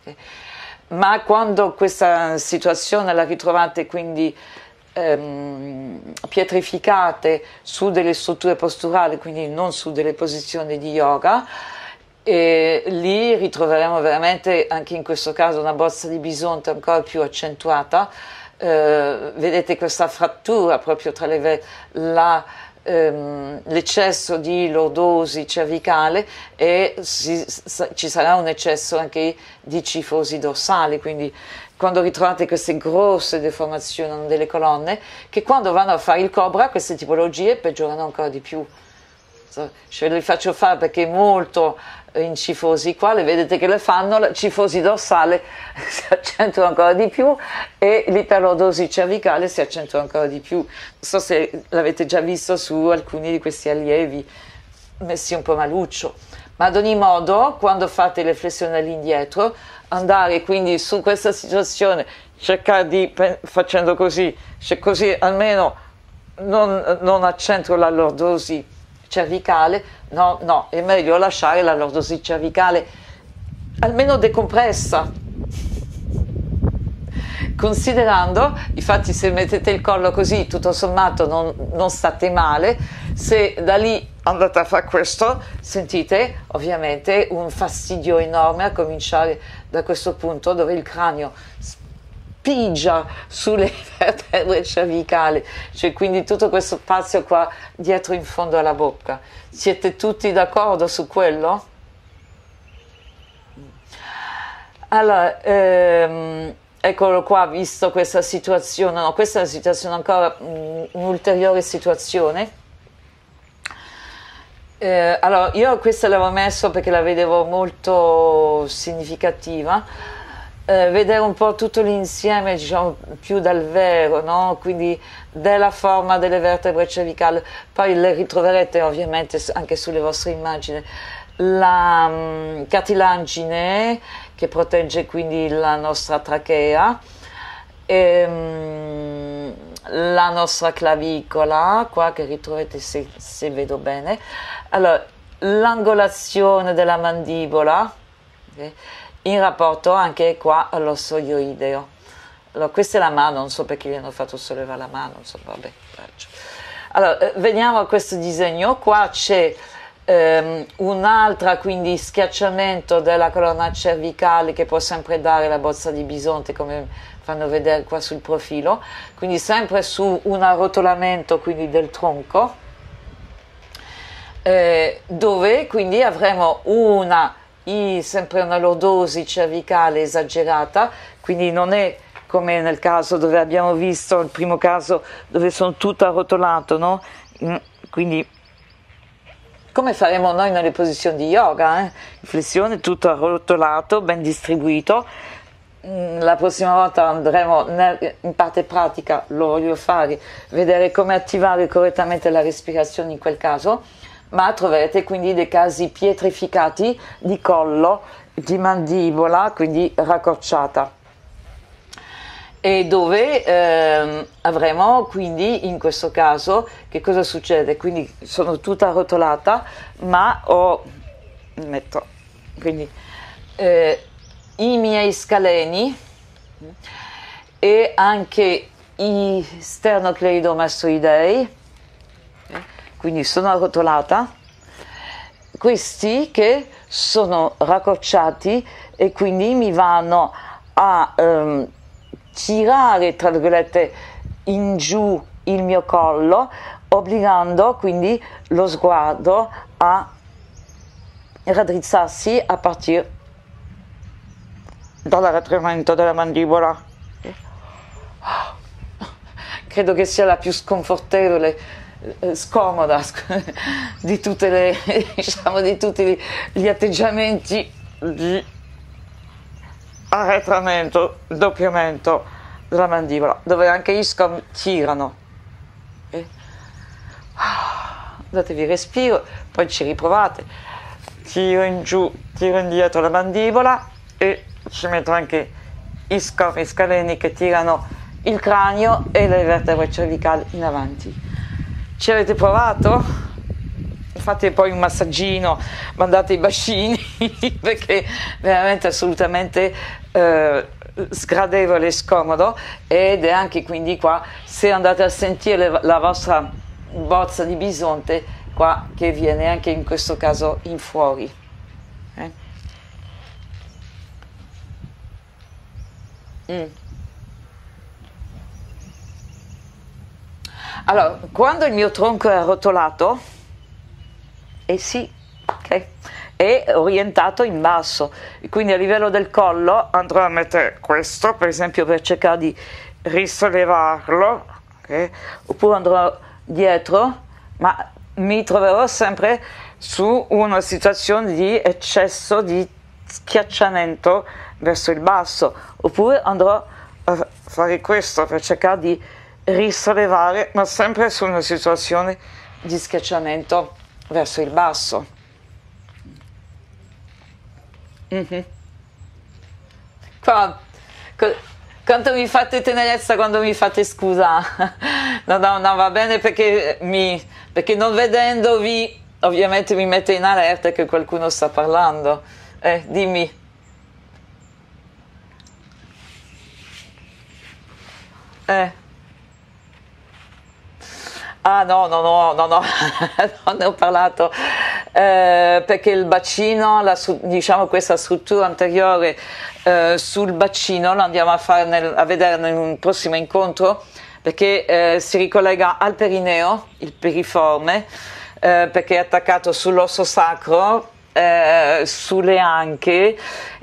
Okay. Ma quando questa situazione la ritrovate quindi ehm, pietrificate su delle strutture posturali, quindi non su delle posizioni di yoga, e lì ritroveremo veramente anche in questo caso una bozza di bisonte ancora più accentuata eh, vedete questa frattura proprio tra le vene, ehm, l'eccesso di lordosi cervicale e si, ci sarà un eccesso anche di cifosi dorsali, quindi quando ritrovate queste grosse deformazioni delle colonne, che quando vanno a fare il cobra queste tipologie peggiorano ancora di più. Ce le faccio fare perché è molto in cifosi qua, le vedete che le fanno, la cifosi dorsale si accentua ancora di più e l'itarodosi cervicale si accentua ancora di più. Non so se l'avete già visto su alcuni di questi allievi messi un po' maluccio, ma ad ogni modo quando fate le flessioni all'indietro andare quindi su questa situazione, cercare di, facendo così, cioè così almeno non, non la lordosi cervicale, no, no, è meglio lasciare la lordosi cervicale almeno decompressa. Considerando, infatti se mettete il collo così tutto sommato non, non state male, se da lì andate a fare questo sentite ovviamente un fastidio enorme a cominciare da questo punto dove il cranio pigia sulle vertebre cervicali, cioè quindi tutto questo spazio qua dietro in fondo alla bocca. Siete tutti d'accordo su quello? Allora, ehm, eccolo qua, visto questa situazione, no, questa è una situazione ancora, mm, un'ulteriore situazione. Eh, allora, io questa l'avevo messo perché la vedevo molto significativa eh, vedere un po' tutto l'insieme, diciamo, più dal vero, no? quindi della forma delle vertebre cervicali, poi le ritroverete ovviamente anche sulle vostre immagini. La mh, mm, cartilagine che protegge quindi la nostra trachea, e, ehm, mh, la nostra clavicola, qua che ritrovate se, se vedo bene, allora l'angolazione della mandibola. Okay? in rapporto anche qua all'osso ioideo. Allora, questa è la mano, non so perché gli hanno fatto sollevare la mano, non so, vabbè, faccio. Allora, eh, veniamo a questo disegno, qua c'è Um, un'altra quindi schiacciamento della colonna cervicale che può sempre dare la bozza di bisonte come fanno vedere qua sul profilo quindi sempre su un arrotolamento quindi del tronco eh, dove quindi avremo una i sempre una lordosi cervicale esagerata, quindi non è come nel caso dove abbiamo visto il primo caso dove sono tutto arrotolato, no? Mm, quindi come faremo noi nelle posizioni di yoga, eh? flessione tutto arrotolato, ben distribuito. Mm, la prossima volta andremo nel, in parte pratica, lo voglio fare, vedere come attivare correttamente la respirazione in quel caso ma troverete quindi dei casi pietrificati di collo, di mandibola, quindi raccorciata. E dove eh, avremo quindi in questo caso che cosa succede? Quindi sono tutta arrotolata, ma ho metto quindi eh, i miei scaleni e anche i sternocleidomastoidei quindi sono arrotolata, questi che sono raccorciati e quindi mi vanno a ehm, tirare, tra virgolette, in giù il mio collo, obbligando quindi lo sguardo a raddrizzarsi a partire dall'arretramento della mandibola. Credo che sia la più sconfortevole eh, scomoda di, tutte le, diciamo, di tutti gli atteggiamenti di arretramento, doppiamento della mandibola, dove anche gli scom tirano. Ah, datevi respiro, poi ci riprovate. Tiro in giù, tiro indietro la mandibola e ci metto anche i scopi scaleni che tirano il cranio e le vertebre cervicali in avanti. Ci avete provato? Fate poi un massaggino, mandate i bacini perché veramente assolutamente eh, sgradevole e scomodo ed è anche quindi qua se andate a sentire la vostra bozza di bisonte qua che viene anche in questo caso in fuori. Eh? Mm. Allora, quando il mio tronco è arrotolato, e sì, ok, è orientato in basso, quindi a livello del collo andrò a mettere questo, per esempio per cercare di risollevarlo, okay? oppure andrò dietro, ma mi troverò sempre su una situazione di eccesso di schiacciamento verso il basso, oppure andrò a fare questo per cercare di risollevare, ma sempre su una situazione di schiacciamento verso il basso. Mm-hmm. Qua, co- quanto mi fate tenerezza quando mi fate scusa? no, no, no, va bene perché, mi, perché non vedendovi ovviamente mi mette in allerta che qualcuno sta parlando. Eh, dimmi. Eh. Ah no, no, no, no, no, non ne ho parlato, eh, perché il bacino, la, diciamo questa struttura anteriore eh, sul bacino, lo andiamo a, fare nel, a vedere in un prossimo incontro, perché eh, si ricollega al perineo, il periforme, eh, perché è attaccato sull'osso sacro, eh, sulle anche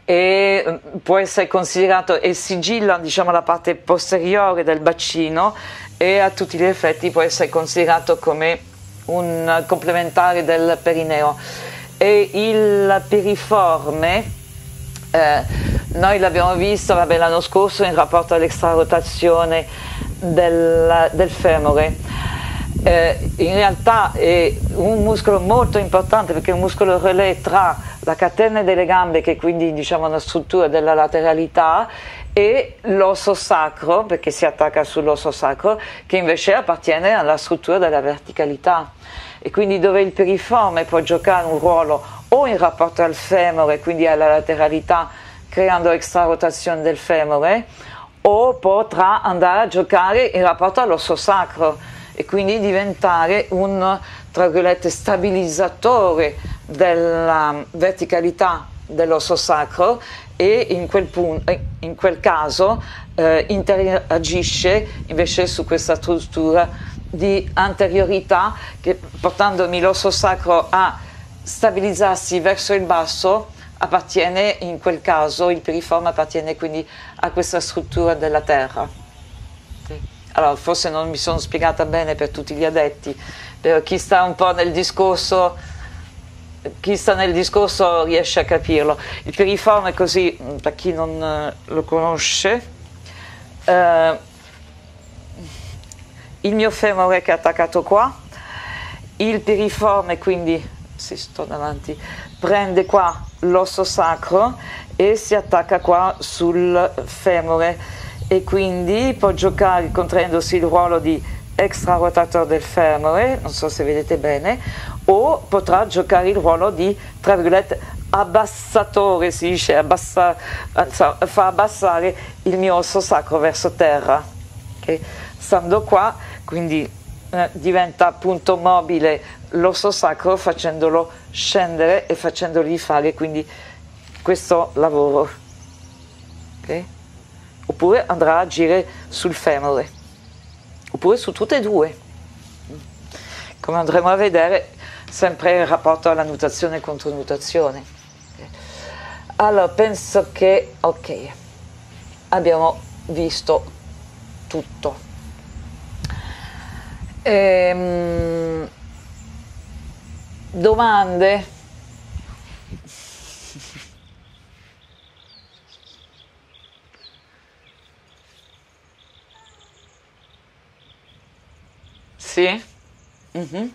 e mm, può essere considerato il sigillo, diciamo la parte posteriore del bacino, e a tutti gli effetti può essere considerato come un complementare del perineo. E il piriforme, eh, noi l'abbiamo visto vabbè, l'anno scorso in rapporto all'extrarotazione del, del femore. Eh, in realtà è un muscolo molto importante perché è un muscolo relè tra la catena delle gambe, che quindi diciamo, una struttura della lateralità, e l'osso sacro, perché si attacca sull'osso sacro, che invece appartiene alla struttura della verticalità. E quindi dove il piriforme può giocare un ruolo o in rapporto al femore, quindi alla lateralità, creando extra rotazione del femore, o potrà andare a giocare in rapporto all'osso sacro e quindi diventare un tra virgolette stabilizzatore della verticalità dell'osso sacro e in quel, punto, eh, in quel caso eh, interagisce invece su questa struttura di anteriorità che portandomi l'osso sacro a stabilizzarsi verso il basso appartiene in quel caso, il piriforme appartiene quindi a questa struttura della terra. Allora, forse non mi sono spiegata bene per tutti gli addetti, per chi sta un po' nel discorso chi sta nel discorso riesce a capirlo. Il piriforme è così, mm, da chi non eh, lo conosce, eh, il mio femore che è attaccato qua, il piriforme quindi, si sto davanti, prende qua l'osso sacro e si attacca qua sul femore e quindi può giocare contraendosi il ruolo di extra rotatore del femore, non so se vedete bene, o potrà giocare il ruolo di, tra virgolette, abbassatore, si dice, abbassa, fa abbassare il mio osso sacro verso terra. Okay? Stando qua, quindi eh, diventa appunto mobile l'osso sacro facendolo scendere e facendogli fare quindi questo lavoro. Okay? Oppure andrà a agire sul femore, oppure su tutte e due. Come andremo a vedere, sempre in rapporto alla nutrizione e contronutrizione. Allora, penso che, ok, abbiamo visto tutto. Ehm, domande? Sì? Mm-hmm.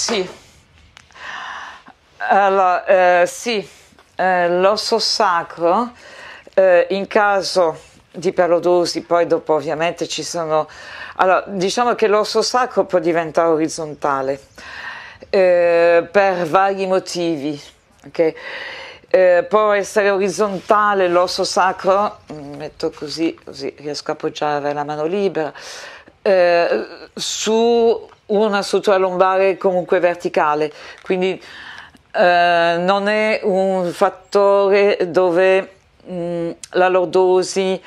Sì. Allora, eh, sì, eh, l'osso sacro eh, in caso di perodosi, poi dopo ovviamente ci sono... Allora, diciamo che l'osso sacro può diventare orizzontale eh, per vari motivi, ok? Eh, può essere orizzontale l'osso sacro, mm, metto così, così riesco a appoggiare la mano libera, eh, su una sutura lombare comunque verticale, quindi eh, non è un fattore dove mh, la lordosi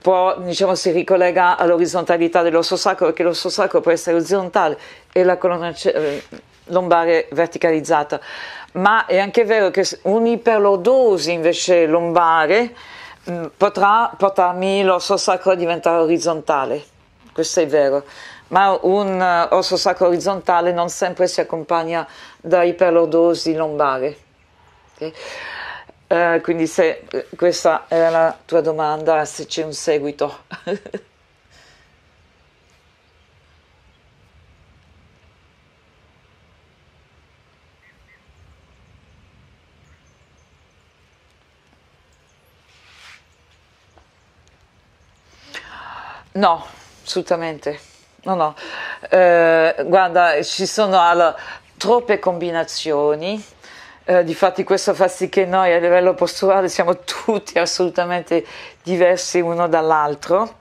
può, diciamo, si ricollega all'orizzontalità dell'osso sacro, perché l'osso sacro può essere orizzontale e la colonna eh, lombare verticalizzata, ma è anche vero che un'iperlordosi invece lombare mh, potrà portarmi l'osso sacro a diventare orizzontale questo è vero, ma un eh, osso sacro orizzontale non sempre si accompagna da iperlordosi lombare. Okay? Eh, quindi se eh, questa era la tua domanda, se c'è un seguito. no assolutamente. No, no. Eh, guarda, ci sono allora, troppe combinazioni. Eh, difatti questo fa sì che noi a livello posturale siamo tutti assolutamente diversi uno dall'altro.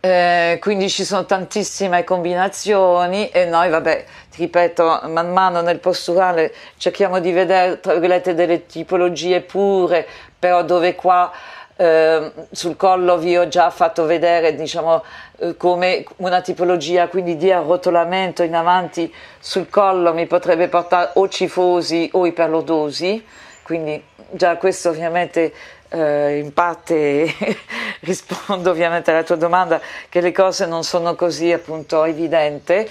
Eh, quindi ci sono tantissime combinazioni e noi, vabbè, ti ripeto, man mano nel posturale cerchiamo di vedere, tra virgolette, delle tipologie pure, però dove qua eh, sul collo vi ho già fatto vedere diciamo, eh, come una tipologia quindi di arrotolamento in avanti sul collo mi potrebbe portare o cifosi o iperlodosi, quindi già questo ovviamente eh, in parte rispondo ovviamente alla tua domanda che le cose non sono così appunto evidente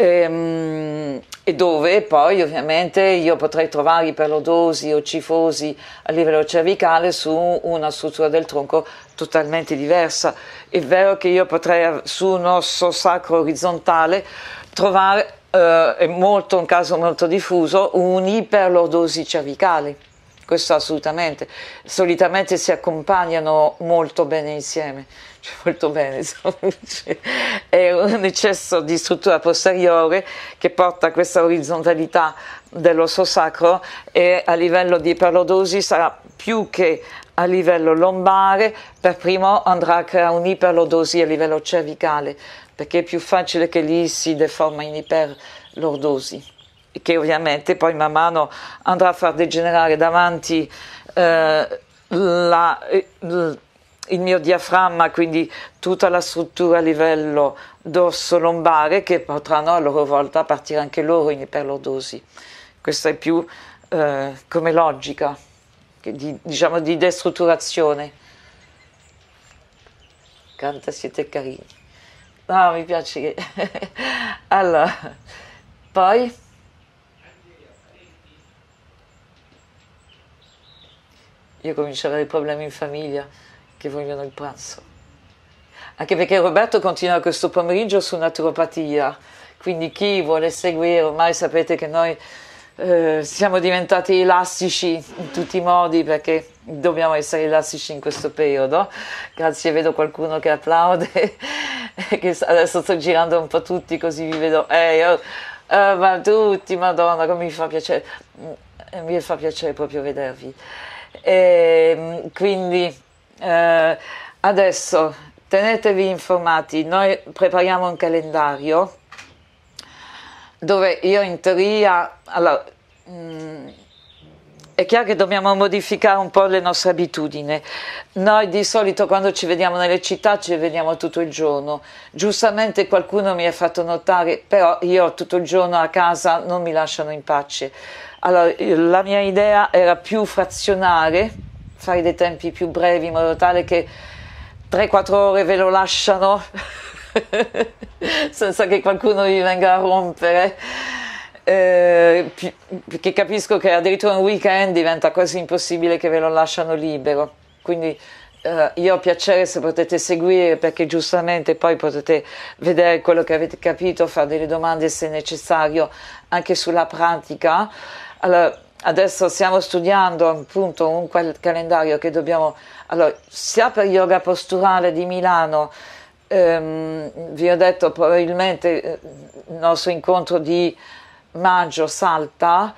e, ehm, e dove poi ovviamente io potrei trovare iperlodosi o cifosi a livello cervicale su una struttura del tronco totalmente diversa. È vero che io potrei su un osso sacro orizzontale trovare, eh, è molto, un caso molto diffuso, un'iperlodosi cervicale. Questo assolutamente. Solitamente si accompagnano molto bene insieme. molto bene, insomma, è un eccesso di struttura posteriore che porta a questa orizzontalità dell'osso sacro e a livello di iperlodosi sarà più che a livello lombare, per primo andrà a creare un'iperlodosi a livello cervicale, perché è più facile che lì si deforma in iperlordosi che ovviamente poi man mano andrà a far degenerare davanti eh, la, eh, il mio diaframma, quindi tutta la struttura a livello dorso lombare che potranno a loro volta partire anche loro in iperlordosi. Questa è più eh, come logica, di, diciamo di destrutturazione. Canta siete carini. No, mi piace. Che... allora, poi... Io comincio ad avere problemi in famiglia che vogliono il pranzo. Anche perché Roberto continua questo pomeriggio su naturopatia, quindi chi vuole seguire, ormai sapete che noi eh, siamo diventati elastici in tutti i modi perché dobbiamo essere elastici in questo periodo. Grazie, vedo qualcuno che applaude, che adesso sto girando un po' tutti così vi vedo, eh, oh, oh, ma tutti, madonna, come mi fa piacere, mm, eh, mi fa piacere proprio vedervi. E, ehm, quindi eh, adesso tenetevi informati, noi prepariamo un calendario dove io in teoria... Allora, mh, mm, è chiaro che dobbiamo modificare un po' le nostre abitudini. Noi di solito quando ci vediamo nelle città ci vediamo tutto il giorno. Giustamente qualcuno mi ha fatto notare, però io tutto il giorno a casa non mi lasciano in pace. Allora, la mia idea era più frazionare fare dei tempi più brevi in modo tale che 3-4 ore ve lo lasciano senza che qualcuno vi venga a rompere. Eh, perché capisco che addirittura un weekend diventa quasi impossibile che ve lo lasciano libero. Quindi eh, io ho piacere se potete seguire perché giustamente poi potete vedere quello che avete capito, fare delle domande se necessario anche sulla pratica. Allora, adesso stiamo studiando appunto un calendario che dobbiamo, allora, sia per yoga posturale di Milano, ehm, vi ho detto probabilmente eh, il nostro incontro di maggio salta,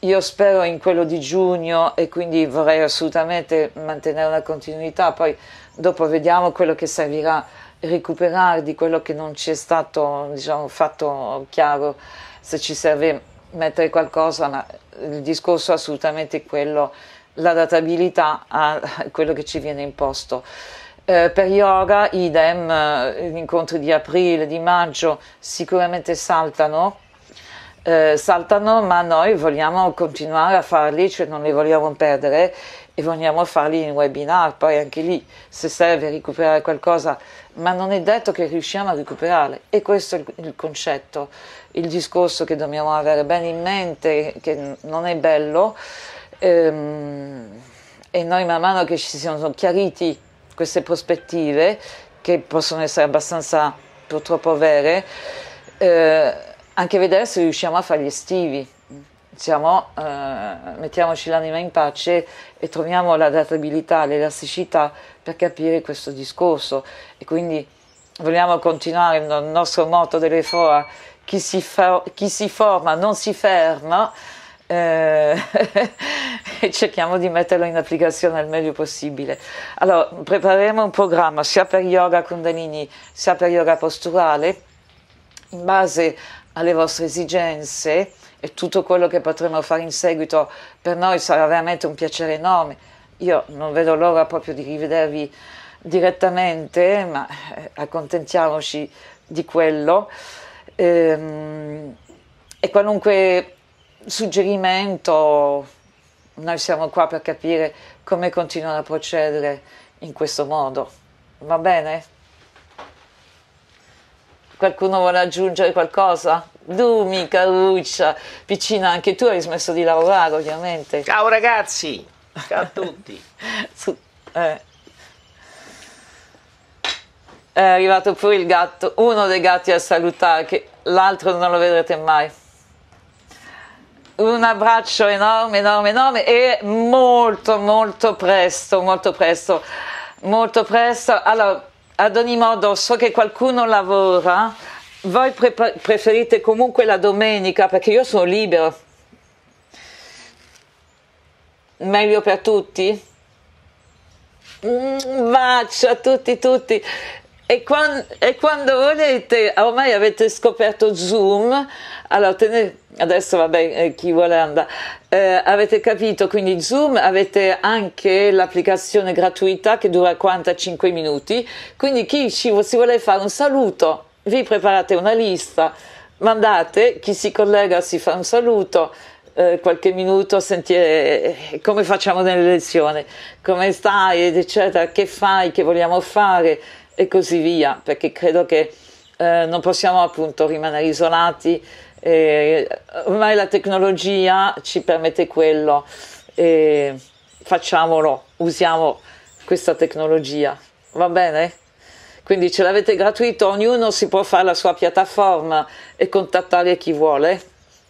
io spero in quello di giugno e quindi vorrei assolutamente mantenere una continuità, poi dopo vediamo quello che servirà recuperare di quello che non ci è stato diciamo, fatto chiaro se ci serve mettere qualcosa, il discorso è assolutamente quello, l'adatabilità a quello che ci viene imposto. Eh, per yoga, idem, gli eh, incontri di aprile, di maggio sicuramente saltano eh, saltano, ma noi vogliamo continuare a farli, cioè non li vogliamo perdere e vogliamo farli in webinar, poi anche lì se serve recuperare qualcosa, ma non è detto che riusciamo a recuperarli e questo è il, il concetto, il discorso che dobbiamo avere bene in mente, che non è bello. Ehm, e noi man mano che ci siano chiariti queste prospettive, che possono essere abbastanza purtroppo vere, eh, anche vedere se riusciamo a fare gli estivi. Siamo, eh, mettiamoci l'anima in pace e troviamo l'adattabilità, l'elasticità per capire questo discorso. E quindi vogliamo continuare il nostro motto delle FOA, chi si, fa, chi si forma non si ferma, eh, e cerchiamo di metterlo in applicazione al meglio possibile. Allora, prepareremo un programma sia per yoga kundalini sia per yoga posturale in base a alle vostre esigenze e tutto quello che potremo fare in seguito per noi sarà veramente un piacere enorme. Io non vedo l'ora proprio di rivedervi direttamente, ma eh, accontentiamoci di quello. Ehm, e, qualunque suggerimento, noi siamo qua per capire come continuare a procedere in questo modo. Va bene? Qualcuno vuole aggiungere qualcosa? Dumi, Caruccia, Piccina, anche tu hai smesso di lavorare ovviamente. Ciao ragazzi, ciao a tutti. Su, eh. È arrivato pure il gatto, uno dei gatti a salutare, che l'altro non lo vedrete mai un abbraccio enorme, enorme, enorme e molto, molto presto, molto presto, molto presto. Allora, ad ogni modo so che qualcuno lavora, voi pre- preferite comunque la domenica perché io sono libero. Meglio per tutti? Un bacio a tutti, tutti. E quando, e quando, volete, ormai avete scoperto Zoom, allora tenete, adesso vabbè eh, chi vuole andare, eh, avete capito, quindi Zoom avete anche l'applicazione gratuita che dura 45 minuti, quindi chi ci, si vuole fare un saluto, vi preparate una lista, mandate, chi si collega si fa un saluto, eh, qualche minuto sentire eh, eh, come facciamo nelle lezioni, come stai, eccetera, che fai, che vogliamo fare e così via, perché credo che eh, non possiamo appunto rimanere isolati. Eh, ormai la tecnologia ci permette quello, eh, facciamolo, usiamo questa tecnologia, va bene? Quindi ce l'avete gratuito, ognuno si può fare la sua piattaforma e contattare chi vuole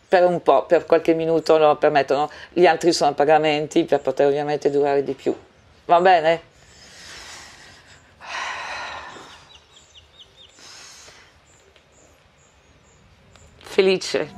per un po', per qualche minuto lo permettono, gli altri sono pagamenti per poter ovviamente durare di più, va bene? Felice.